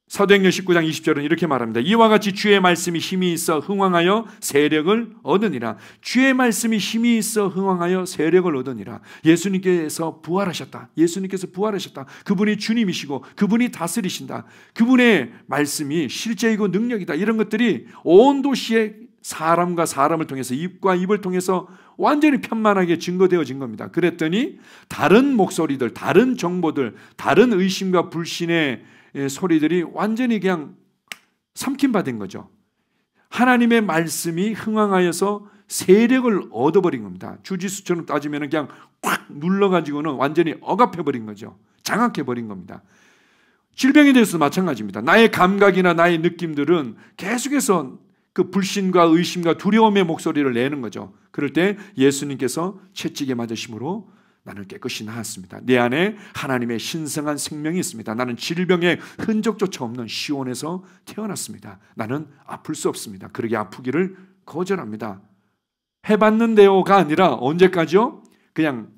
사도행전 19장 20절은 이렇게 말합니다. 이와 같이 주의 말씀이 힘이 있어 흥왕하여 세력을 얻으니라. 주의 말씀이 힘이 있어 흥왕하여 세력을 얻으니라. 예수님께서 부활하셨다. 예수님께서 부활하셨다. 그분이 주님이시고 그분이 다스리신다. 그분의 말씀이 실제이고 능력이다. 이런 것들이 온 도시에 사람과 사람을 통해서 입과 입을 통해서 완전히 편만하게 증거되어진 겁니다. 그랬더니 다른 목소리들, 다른 정보들, 다른 의심과 불신의 예, 소리들이 완전히 그냥 삼킨받은 거죠. 하나님의 말씀이 흥황하여서 세력을 얻어버린 겁니다. 주지수처럼 따지면 그냥 꽉 눌러가지고는 완전히 억압해버린 거죠. 장악해버린 겁니다. 질병에 대해서도 마찬가지입니다. 나의 감각이나 나의 느낌들은 계속해서 그 불신과 의심과 두려움의 목소리를 내는 거죠. 그럴 때 예수님께서 채찍에 맞으심으로 나는 깨끗이 나았습니다. 내 안에 하나님의 신성한 생명이 있습니다. 나는 질병의 흔적조차 없는 시온에서 태어났습니다. 나는 아플 수 없습니다. 그러게 아프기를 거절합니다. 해봤는데요가 아니라 언제까지요? 그냥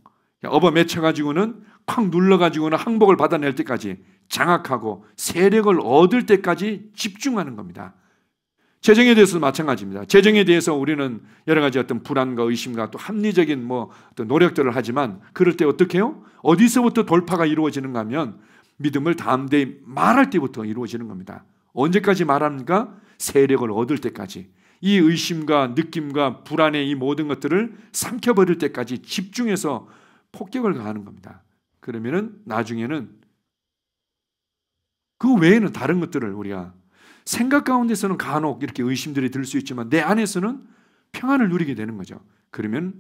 업어맺혀가지고는콱 눌러가지고는 항복을 받아낼 때까지 장악하고 세력을 얻을 때까지 집중하는 겁니다. 재정에 대해서도 마찬가지입니다. 재정에 대해서 우리는 여러 가지 어떤 불안과 의심과 또 합리적인 뭐 어떤 노력들을 하지만 그럴 때 어떻게 해요? 어디서부터 돌파가 이루어지는가 하면 믿음을 담대히 말할 때부터 이루어지는 겁니다. 언제까지 말합니까? 세력을 얻을 때까지. 이 의심과 느낌과 불안의 이 모든 것들을 삼켜버릴 때까지 집중해서 폭격을 가하는 겁니다. 그러면은 나중에는 그 외에는 다른 것들을 우리가 생각 가운데서는 간혹 이렇게 의심들이 들 수 있지만 내 안에서는 평안을 누리게 되는 거죠. 그러면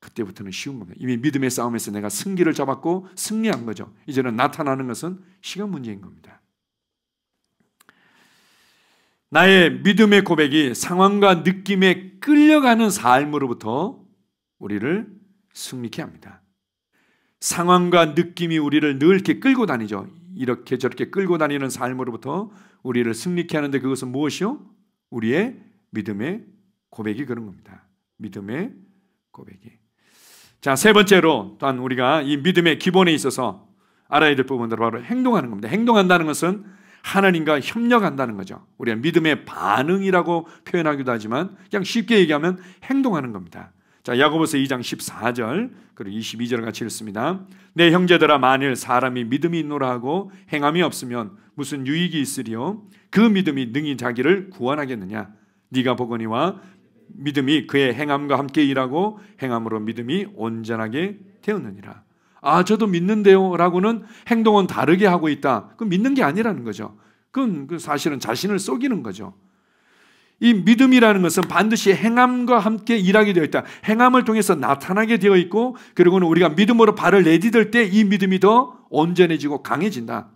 그때부터는 쉬운 겁니다. 이미 믿음의 싸움에서 내가 승기를 잡았고 승리한 거죠. 이제는 나타나는 것은 시간 문제인 겁니다. 나의 믿음의 고백이 상황과 느낌에 끌려가는 삶으로부터 우리를 승리케 합니다. 상황과 느낌이 우리를 늘 이렇게 끌고 다니죠. 이렇게 저렇게 끌고 다니는 삶으로부터 우리를 승리케 하는데 그것은 무엇이요? 우리의 믿음의 고백이 그런 겁니다. 믿음의 고백이. 자, 세 번째로 또한 우리가 이 믿음의 기본에 있어서 알아야 될 부분들은 바로 행동하는 겁니다. 행동한다는 것은 하나님과 협력한다는 거죠. 우리가 믿음의 반응이라고 표현하기도 하지만 그냥 쉽게 얘기하면 행동하는 겁니다. 자, 야고보서 2장 14절 그리고 22절 같이 읽습니다. 내 형제들아 만일 사람이 믿음이 있노라 하고 행함이 없으면 무슨 유익이 있으리요? 그 믿음이 능히 자기를 구원하겠느냐? 네가 보거니와 믿음이 그의 행함과 함께 일하고 행함으로 믿음이 온전하게 되었느니라. 아, 저도 믿는데요라고는 행동은 다르게 하고 있다. 그 믿는 게 아니라는 거죠. 그건 그 사실은 자신을 속이는 거죠. 이 믿음이라는 것은 반드시 행함과 함께 일하게 되어 있다. 행함을 통해서 나타나게 되어 있고, 그리고는 우리가 믿음으로 발을 내디딜 때 이 믿음이 더 온전해지고 강해진다.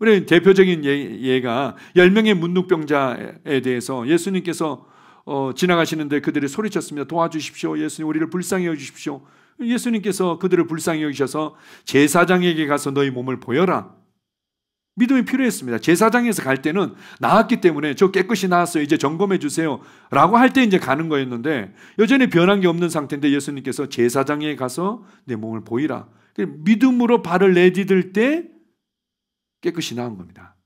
우리 대표적인 예, 가 10명의 문둥병자에 대해서 예수님께서 어, 지나가시는데 그들이 소리쳤습니다. 도와주십시오. 예수님, 우리를 불쌍히 여주십시오. 예수님께서 그들을 불쌍히 여기셔서 제사장에게 가서 너희 몸을 보여라. 믿음이 필요했습니다. 제사장에서 갈 때는 나왔기 때문에 저 깨끗이 나왔어요. 이제 점검해 주세요. 라고 할 때 이제 가는 거였는데 여전히 변한 게 없는 상태인데 예수님께서 제사장에 가서 내 몸을 보이라. 그 믿음으로 발을 내디딜 때 깨끗이 나온 겁니다.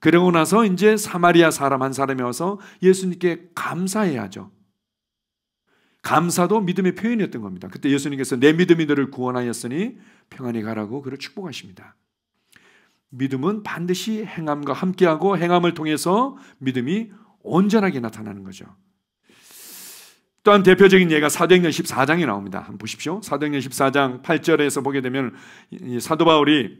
그러고 나서 이제 사마리아 사람 한 사람이 와서 예수님께 감사해야죠. 감사도 믿음의 표현이었던 겁니다. 그때 예수님께서 내 믿음이 너를 구원하였으니 평안히 가라고 그를 축복하십니다. 믿음은 반드시 행함과 함께하고 행함을 통해서 믿음이 온전하게 나타나는 거죠. 또한 대표적인 예가 사도행전 14장에 나옵니다. 한번 보십시오. 사도행전 14장 8절에서 보게 되면 사도 바울이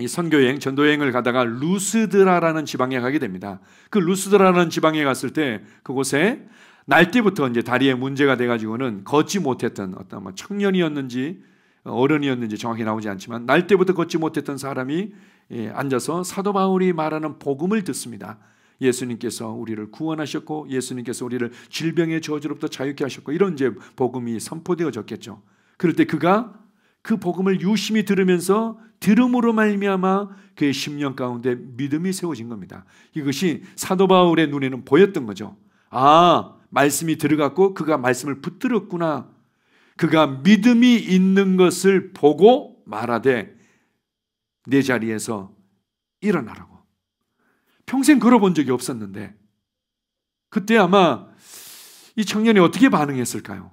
이 선교여행, 전도여행을 가다가 루스드라라는 지방에 가게 됩니다. 그 루스드라라는 지방에 갔을 때 그곳에 날때부터 이제 다리에 문제가 돼가지고는 걷지 못했던 어떤 뭐 청년이었는지 어른이었는지 정확히 나오지 않지만 날 때부터 걷지 못했던 사람이 예, 앉아서 사도 바울이 말하는 복음을 듣습니다. 예수님께서 우리를 구원하셨고 예수님께서 우리를 질병의 저주로부터 자유케 하셨고 이런 제 복음이 선포되어졌겠죠. 그럴 때 그가 그 복음을 유심히 들으면서 들음으로 말미암아 그의 심령 가운데 믿음이 세워진 겁니다. 이것이 사도 바울의 눈에는 보였던 거죠. 아, 말씀이 들어갔고 그가 말씀을 붙들었구나. 그가 믿음이 있는 것을 보고 말하되 내 자리에서 일어나라고. 평생 걸어본 적이 없었는데 그때 아마 이 청년이 어떻게 반응했을까요?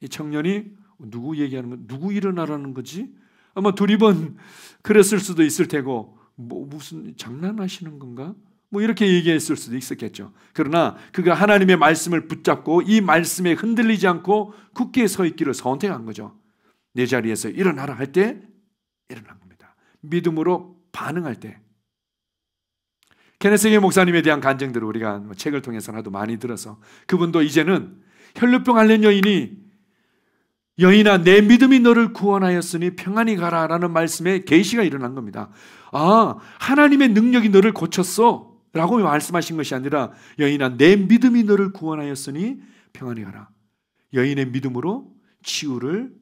이 청년이 누구 얘기하는 건 누구 일어나라는 거지? 아마 두리번 그랬을 수도 있을 테고 뭐 무슨 장난하시는 건가? 뭐 이렇게 얘기했을 수도 있었겠죠. 그러나 그가 하나님의 말씀을 붙잡고 이 말씀에 흔들리지 않고 굳게 서 있기를 선택한 거죠. 내 자리에서 일어나라 할 때 일어난 겁니다. 믿음으로 반응할 때. 케네스의 목사님에 대한 간증들을 우리가 뭐 책을 통해서 나도 많이 들어서 그분도 이제는 혈류병 앓는 여인이 여인아 내 믿음이 너를 구원하였으니 평안히 가라라는 말씀에 계시가 일어난 겁니다. 아 하나님의 능력이 너를 고쳤어. 라고 말씀하신 것이 아니라 여인아 내 믿음이 너를 구원하였으니 평안히 가라. 여인의 믿음으로 치유를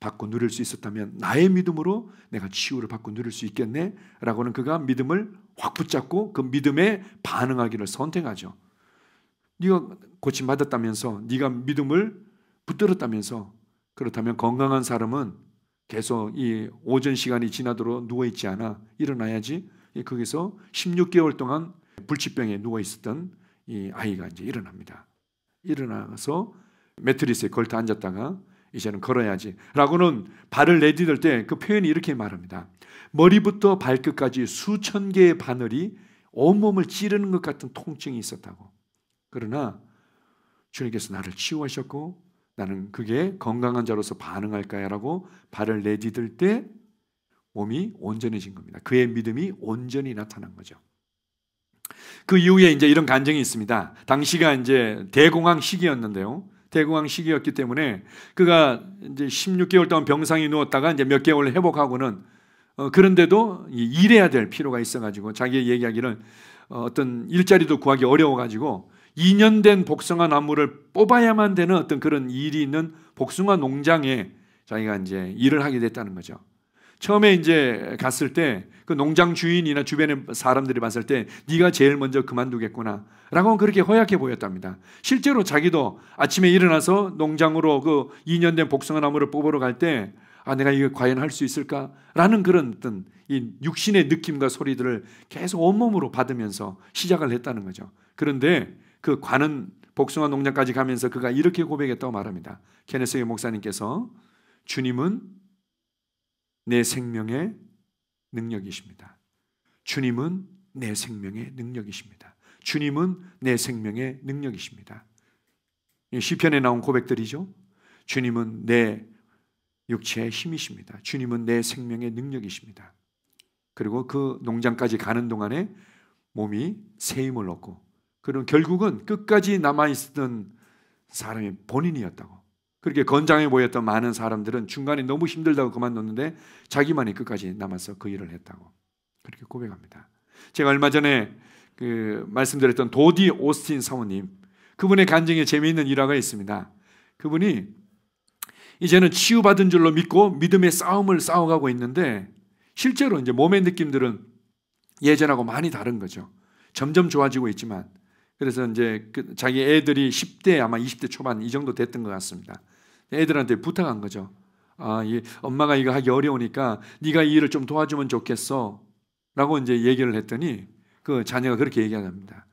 받고 누릴 수 있었다면 나의 믿음으로 내가 치유를 받고 누릴 수 있겠네 라고는 그가 믿음을 확 붙잡고 그 믿음에 반응하기를 선택하죠. 네가 고침 받았다면서 네가 믿음을 붙들었다면서 그렇다면 건강한 사람은 계속 이 오전 시간이 지나도록 누워 있지 않아 일어나야지 예, 거기서 16개월 동안 불치병에 누워 있었던 이 아이가 이제 일어납니다. 일어나서 매트리스에 걸터 앉았다가 이제는 걸어야지. 라고는 발을 내디딜 때그 표현이 이렇게 말합니다. 머리부터 발끝까지 수천 개의 바늘이 온몸을 찌르는 것 같은 통증이 있었다고. 그러나 주님께서 나를 치유하셨고 나는 그게 건강한 자로서 반응할까야 라고 발을 내디딜 때 몸이 온전해진 겁니다. 그의 믿음이 온전히 나타난 거죠. 그 이후에 이제 이런 간증이 있습니다. 당시가 이제 대공황 시기였는데요. 대공황 시기였기 때문에 그가 이제 16개월 동안 병상에 누웠다가 이제 몇 개월 회복하고는 어, 그런데도 일해야 될 필요가 있어가지고 자기의 얘기하기는 어, 어떤 일자리도 구하기 어려워가지고 2년 된 복숭아 나무를 뽑아야만 되는 어떤 그런 일이 있는 복숭아 농장에 자기가 이제 일을 하게 됐다는 거죠. 처음에 이제 갔을 때 그 농장 주인이나 주변의 사람들이 봤을 때 네가 제일 먼저 그만두겠구나 라고 그렇게 허약해 보였답니다. 실제로 자기도 아침에 일어나서 농장으로 그 2년 된 복숭아나무를 뽑으러 갈 때 아, 내가 이거 과연 할 수 있을까? 라는 그런 어떤 이 육신의 느낌과 소리들을 계속 온몸으로 받으면서 시작을 했다는 거죠. 그런데 그 관은 복숭아 농장까지 가면서 그가 이렇게 고백했다고 말합니다. 케네스의 목사님께서 주님은 내 생명의 능력이십니다. 주님은 내 생명의 능력이십니다. 주님은 내 생명의 능력이십니다. 시편에 나온 고백들이죠. 주님은 내 육체의 힘이십니다. 주님은 내 생명의 능력이십니다. 그리고 그 농장까지 가는 동안에 몸이 새 힘을 얻고 그런 결국은 끝까지 남아 있던 었 사람이 본인이었다고. 그렇게 건장해 보였던 많은 사람들은 중간에 너무 힘들다고 그만뒀는데 자기만이 끝까지 남아서 그 일을 했다고 그렇게 고백합니다. 제가 얼마 전에 그 말씀드렸던 도디 오스틴 사모님 그분의 간증에 재미있는 일화가 있습니다. 그분이 이제는 치유받은 줄로 믿고 믿음의 싸움을 싸워가고 있는데 실제로 이제 몸의 느낌들은 예전하고 많이 다른 거죠. 점점 좋아지고 있지만 그래서 이제 그 자기 애들이 10대 아마 20대 초반 이 정도 됐던 것 같습니다. 애들한테 부탁한 거죠. 아, 이 엄마가 이거 하기 어려우니까 네가 이 일을 좀 도와주면 좋겠어. 라고 이제 얘기를 했더니 그 자녀가 그렇게 얘기합니다.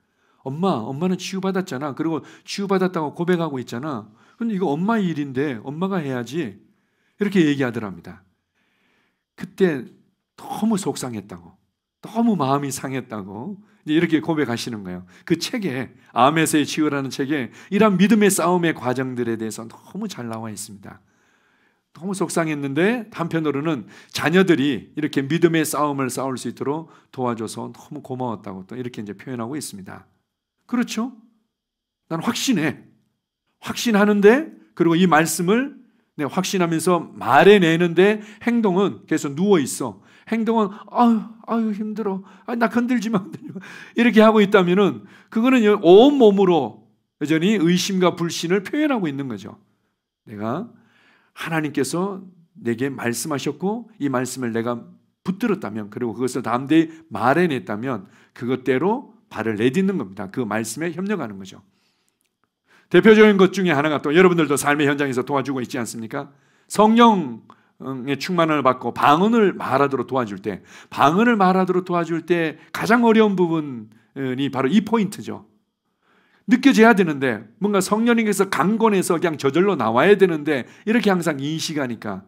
엄마, 엄마는 치유받았잖아. 그리고 치유받았다고 고백하고 있잖아. 근데 이거 엄마 일인데 엄마가 해야지. 이렇게 얘기하더랍니다. 그때 너무 속상했다고. 너무 마음이 상했다고. 이렇게 고백하시는 거예요. 그 책에 아에서의 치유라는 책에 이런 믿음의 싸움의 과정들에 대해서 너무 잘 나와 있습니다. 너무 속상했는데 한편으로는 자녀들이 이렇게 믿음의 싸움을 싸울 수 있도록 도와줘서 너무 고마웠다고 또 이렇게 이제 표현하고 있습니다. 그렇죠? 난 확신해. 확신하는데 그리고 이 말씀을 확신하면서 말해내는데 행동은 계속 누워 있어. 행동은 아유 아유 힘들어 아, 나 건들지마 건들지마 이렇게 하고 있다면은 그거는 온 몸으로 여전히 의심과 불신을 표현하고 있는 거죠. 내가 하나님께서 내게 말씀하셨고 이 말씀을 내가 붙들었다면 그리고 그것을 담대히 말해냈다면 그것대로 발을 내딛는 겁니다. 그 말씀에 협력하는 거죠. 대표적인 것 중에 하나가 또 여러분들도 삶의 현장에서 도와주고 있지 않습니까? 성령 음, 예, 충만을 받고 방언을 말하도록 도와줄 때 방언을 말하도록 도와줄 때 가장 어려운 부분이 바로 이 포인트죠. 느껴져야 되는데 뭔가 성령님께서 강권해서 그냥 저절로 나와야 되는데 이렇게 항상 인식하니까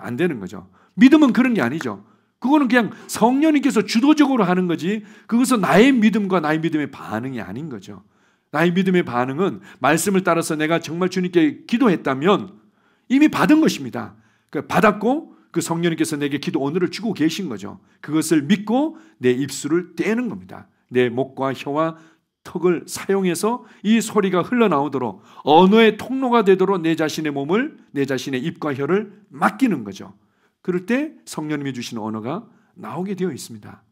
안 되는 거죠. 믿음은 그런 게 아니죠. 그거는 그냥 성령님께서 주도적으로 하는 거지 그것은 나의 믿음과 나의 믿음의 반응이 아닌 거죠. 나의 믿음의 반응은 말씀을 따라서 내가 정말 주님께 기도했다면 이미 받은 것입니다. 그 받았고 그 성령님께서 내게 기도 오늘을 주고 계신 거죠. 그것을 믿고 내 입술을 떼는 겁니다. 내 목과 혀와 턱을 사용해서 이 소리가 흘러나오도록 언어의 통로가 되도록 내 자신의 몸을 내 자신의 입과 혀를 맡기는 거죠. 그럴 때 성령님이 주시는 언어가 나오게 되어 있습니다.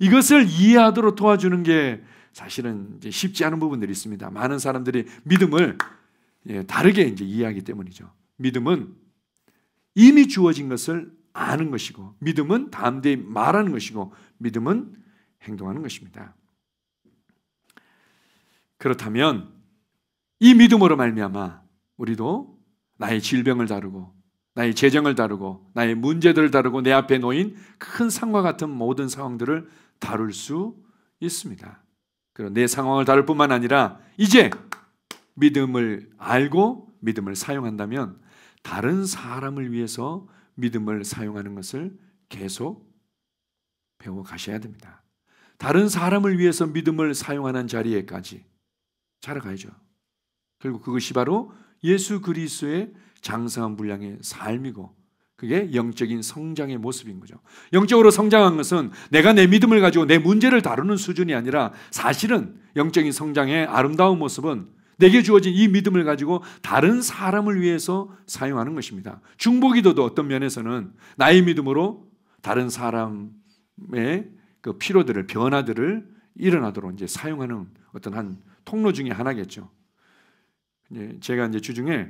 이것을 이해하도록 도와주는 게 사실은 쉽지 않은 부분들이 있습니다. 많은 사람들이 믿음을 예, 다르게 이제 이해하기 때문이죠. 믿음은 이미 주어진 것을 아는 것이고 믿음은 담대히 말하는 것이고 믿음은 행동하는 것입니다. 그렇다면 이 믿음으로 말미암아 우리도 나의 질병을 다루고 나의 재정을 다루고 나의 문제들을 다루고 내 앞에 놓인 큰 상과 같은 모든 상황들을 다룰 수 있습니다. 그리내 상황을 다룰 뿐만 아니라 이제 믿음을 알고 믿음을 사용한다면 다른 사람을 위해서 믿음을 사용하는 것을 계속 배워 가셔야 됩니다. 다른 사람을 위해서 믿음을 사용하는 자리에까지 자라가야죠. 결국 그것이 바로 예수 그리스도의 장성한 분량의 삶이고 그게 영적인 성장의 모습인 거죠. 영적으로 성장한 것은 내가 내 믿음을 가지고 내 문제를 다루는 수준이 아니라 사실은 영적인 성장의 아름다운 모습은 내게 주어진 이 믿음을 가지고 다른 사람을 위해서 사용하는 것입니다. 중보기도도 어떤 면에서는 나의 믿음으로 다른 사람의 그 피로들을 변화들을 일어나도록 이제 사용하는 어떤 한 통로 중의 하나겠죠. 이제 제가 이제 주중에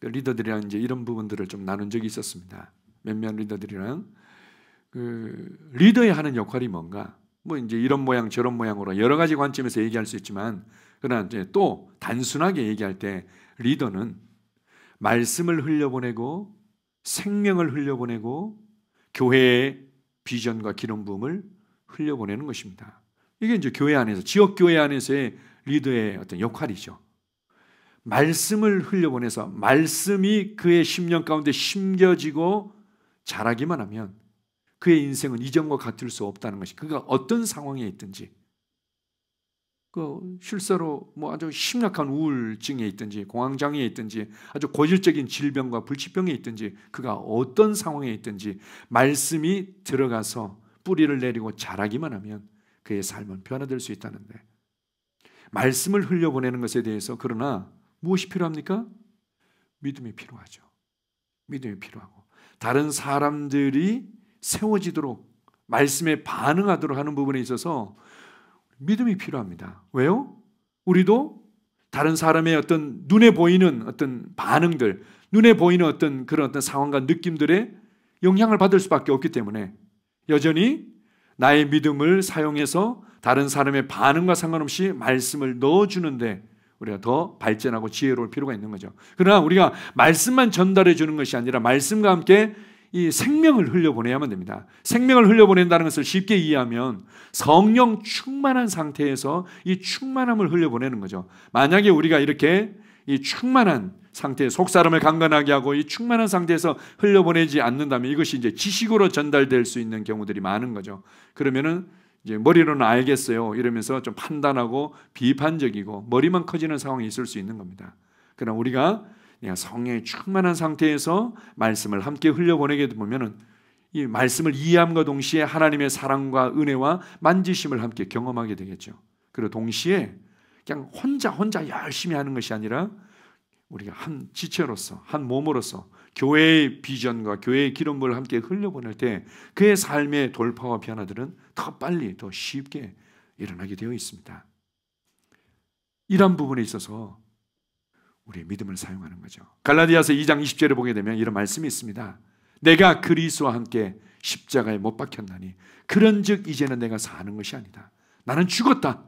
그 리더들이랑 이제 이런 부분들을 좀 나눈 적이 있었습니다. 몇몇 리더들이랑 그 리더의 하는 역할이 뭔가 뭐 이제 이런 모양 저런 모양으로 여러 가지 관점에서 얘기할 수 있지만 그러나 이제 또 단순하게 얘기할 때 리더는 말씀을 흘려보내고 생명을 흘려보내고 교회의 비전과 기름 부음을 흘려보내는 것입니다. 이게 이제 교회 안에서 지역 교회 안에서의 리더의 어떤 역할이죠. 말씀을 흘려보내서 말씀이 그의 심령 가운데 심겨지고 자라기만 하면 그의 인생은 이전과 같을 수 없다는 것이 그가 어떤 상황에 있든지 그 실제로 뭐 아주 심각한 우울증에 있든지 공황장애에 있든지 아주 고질적인 질병과 불치병에 있든지 그가 어떤 상황에 있든지 말씀이 들어가서 뿌리를 내리고 자라기만 하면 그의 삶은 변화될 수 있다는데 말씀을 흘려보내는 것에 대해서 그러나 무엇이 필요합니까? 믿음이 필요하죠. 믿음이 필요하고 다른 사람들이 세워지도록 말씀에 반응하도록 하는 부분에 있어서 믿음이 필요합니다. 왜요? 우리도 다른 사람의 어떤 눈에 보이는 어떤 반응들, 눈에 보이는 어떤 그런 어떤 상황과 느낌들에 영향을 받을 수밖에 없기 때문에 여전히 나의 믿음을 사용해서 다른 사람의 반응과 상관없이 말씀을 넣어주는데 우리가 더 발전하고 지혜로울 필요가 있는 거죠. 그러나 우리가 말씀만 전달해 주는 것이 아니라 말씀과 함께 이 생명을 흘려보내야만 됩니다. 생명을 흘려보낸다는 것을 쉽게 이해하면 성령 충만한 상태에서 이 충만함을 흘려보내는 거죠. 만약에 우리가 이렇게 이 충만한 상태에 속사람을 강건하게 하고 이 충만한 상태에서 흘려보내지 않는다면 이것이 이제 지식으로 전달될 수 있는 경우들이 많은 거죠. 그러면은 이제 머리로는 알겠어요 이러면서 좀 판단하고 비판적이고 머리만 커지는 상황이 있을 수 있는 겁니다. 그럼 우리가 내가 성령에 충만한 상태에서 말씀을 함께 흘려보내게 되면은 이 말씀을 이해함과 동시에 하나님의 사랑과 은혜와 만지심을 함께 경험하게 되겠죠. 그리고 동시에 그냥 혼자 혼자 열심히 하는 것이 아니라 우리가 한 지체로서 한 몸으로서 교회의 비전과 교회의 기름을 함께 흘려보낼 때 그의 삶의 돌파와 변화들은 더 빨리 더 쉽게 일어나게 되어 있습니다. 이런 부분에 있어서 우리의 믿음을 사용하는 거죠. 갈라디아서 2장 20절을 보게 되면 이런 말씀이 있습니다. 내가 그리스와 함께 십자가에 못 박혔나니 그런즉 이제는 내가 사는 것이 아니다. 나는 죽었다.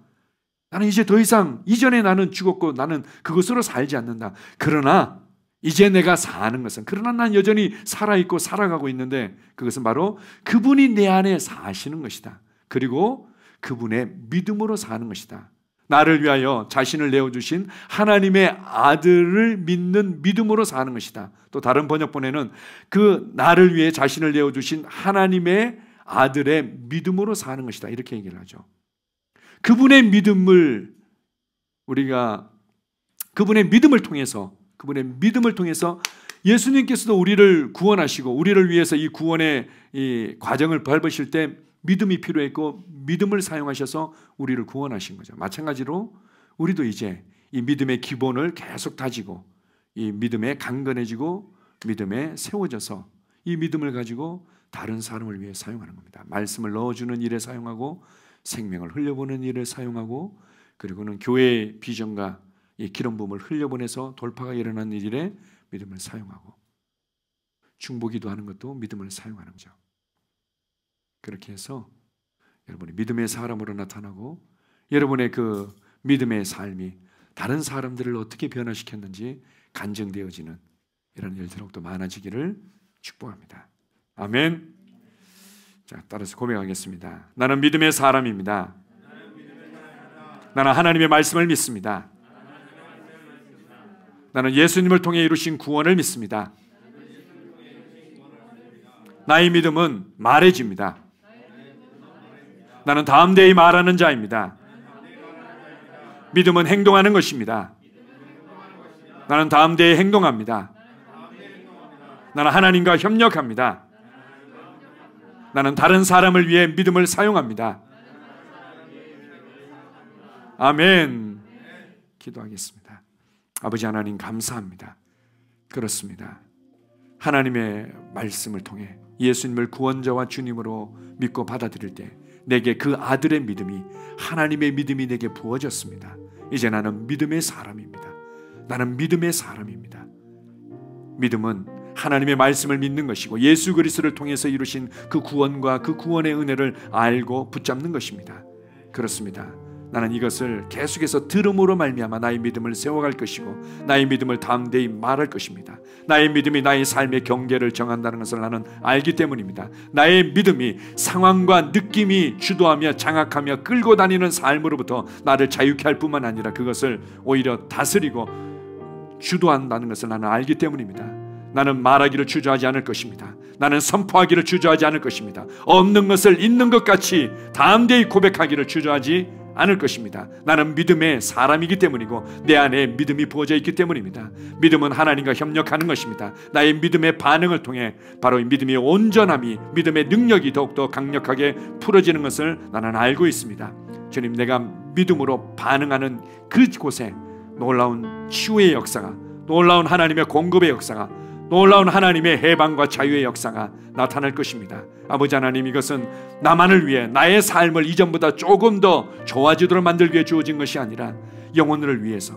나는 이제 더 이상 이전에 나는 죽었고 나는 그것으로 살지 않는다. 그러나 이제 내가 사는 것은 그러나 난 여전히 살아 있고 살아가고 있는데 그것은 바로 그분이 내 안에 사시는 것이다. 그리고 그분의 믿음으로 사는 것이다. 나를 위하여 자신을 내어주신 하나님의 아들을 믿는 믿음으로 사는 것이다. 또 다른 번역본에는 그 나를 위해 자신을 내어주신 하나님의 아들의 믿음으로 사는 것이다. 이렇게 얘기를 하죠. 그분의 믿음을 우리가 그분의 믿음을 통해서 그분의 믿음을 통해서 예수님께서도 우리를 구원하시고 우리를 위해서 이 구원의 이 과정을 밟으실 때 믿음이 필요했고 믿음을 사용하셔서 우리를 구원하신 거죠. 마찬가지로 우리도 이제 이 믿음의 기본을 계속 다지고 이 믿음에 강건해지고 믿음에 세워져서 이 믿음을 가지고 다른 사람을 위해 사용하는 겁니다. 말씀을 넣어주는 일에 사용하고 생명을 흘려보는 일에 사용하고 그리고는 교회의 비전과 이 기름 부음을 흘려보내서 돌파가 일어난 일에 믿음을 사용하고 중보기도 하는 것도 믿음을 사용하는 거죠. 그렇게 해서 여러분이 믿음의 사람으로 나타나고 여러분의 그 믿음의 삶이 다른 사람들을 어떻게 변화시켰는지 간증되어지는 이런 일들록 더 많아지기를 축복합니다. 아멘. 자, 따라서 고백하겠습니다. 나는 믿음의 사람입니다. 나는 하나님의 말씀을 믿습니다. 나는 예수님을 통해 이루신 구원을 믿습니다. 나의 믿음은 말해집니다. 나는 다음 대에 말하는 자입니다. 믿음은 행동하는 것입니다. 나는 다음 대에 행동합니다. 나는 하나님과 협력합니다. 나는 다른 사람을 위해 믿음을 사용합니다. 아멘. 기도하겠습니다. 아버지 하나님 감사합니다. 그렇습니다. 하나님의 말씀을 통해 예수님을 구원자와 주님으로 믿고 받아들일 때 내게 그 아들의 믿음이 하나님의 믿음이 내게 부어졌습니다. 이제 나는 믿음의 사람입니다. 나는 믿음의 사람입니다. 믿음은 하나님의 말씀을 믿는 것이고 예수 그리스도를 통해서 이루신 그 구원과 그 구원의 은혜를 알고 붙잡는 것입니다. 그렇습니다. 나는 이것을 계속해서 들음으로 말미암아 나의 믿음을 세워갈 것이고 나의 믿음을 담대히 말할 것입니다. 나의 믿음이 나의 삶의 경계를 정한다는 것을 나는 알기 때문입니다. 나의 믿음이 상황과 느낌이 주도하며 장악하며 끌고 다니는 삶으로부터 나를 자유케 할 뿐만 아니라 그것을 오히려 다스리고 주도한다는 것을 나는 알기 때문입니다. 나는 말하기를 주저하지 않을 것입니다. 나는 선포하기를 주저하지 않을 것입니다. 없는 것을 있는 것 같이 담대히 고백하기를 주저하지 않을 것입니다. 나는 믿음의 사람이기 때문이고 내 안에 믿음이 부어져 있기 때문입니다. 믿음은 하나님과 협력하는 것입니다. 나의 믿음의 반응을 통해 바로 믿음의 온전함이 믿음의 능력이 더욱더 강력하게 풀어지는 것을 나는 알고 있습니다. 주님 내가 믿음으로 반응하는 그곳에 놀라운 치유의 역사가 놀라운 하나님의 공급의 역사가 놀라운 하나님의 해방과 자유의 역사가 나타날 것입니다. 아버지 하나님 이것은 나만을 위해 나의 삶을 이전보다 조금 더 좋아지도록 만들기 위해 주어진 것이 아니라 영혼들을 위해서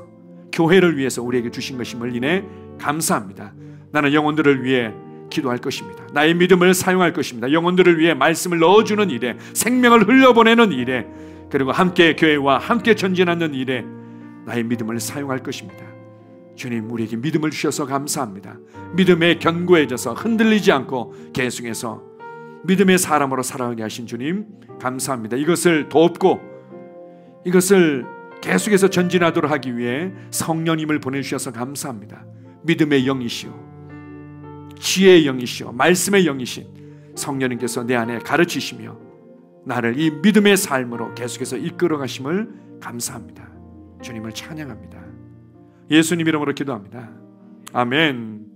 교회를 위해서 우리에게 주신 것임을 인해 감사합니다. 나는 영혼들을 위해 기도할 것입니다. 나의 믿음을 사용할 것입니다. 영혼들을 위해 말씀을 넣어주는 일에 생명을 흘려보내는 일에 그리고 함께 교회와 함께 전진하는 일에 나의 믿음을 사용할 것입니다. 주님 우리에게 믿음을 주셔서 감사합니다. 믿음에 견고해져서 흔들리지 않고 계속해서 믿음의 사람으로 살아가게 하신 주님 감사합니다. 이것을 돕고 이것을 계속해서 전진하도록 하기 위해 성령님을 보내주셔서 감사합니다. 믿음의 영이시오 지혜의 영이시오 말씀의 영이신 성령님께서 내 안에 가르치시며 나를 이 믿음의 삶으로 계속해서 이끌어 가심을 감사합니다. 주님을 찬양합니다. 예수님 이름으로 기도합니다. 아멘.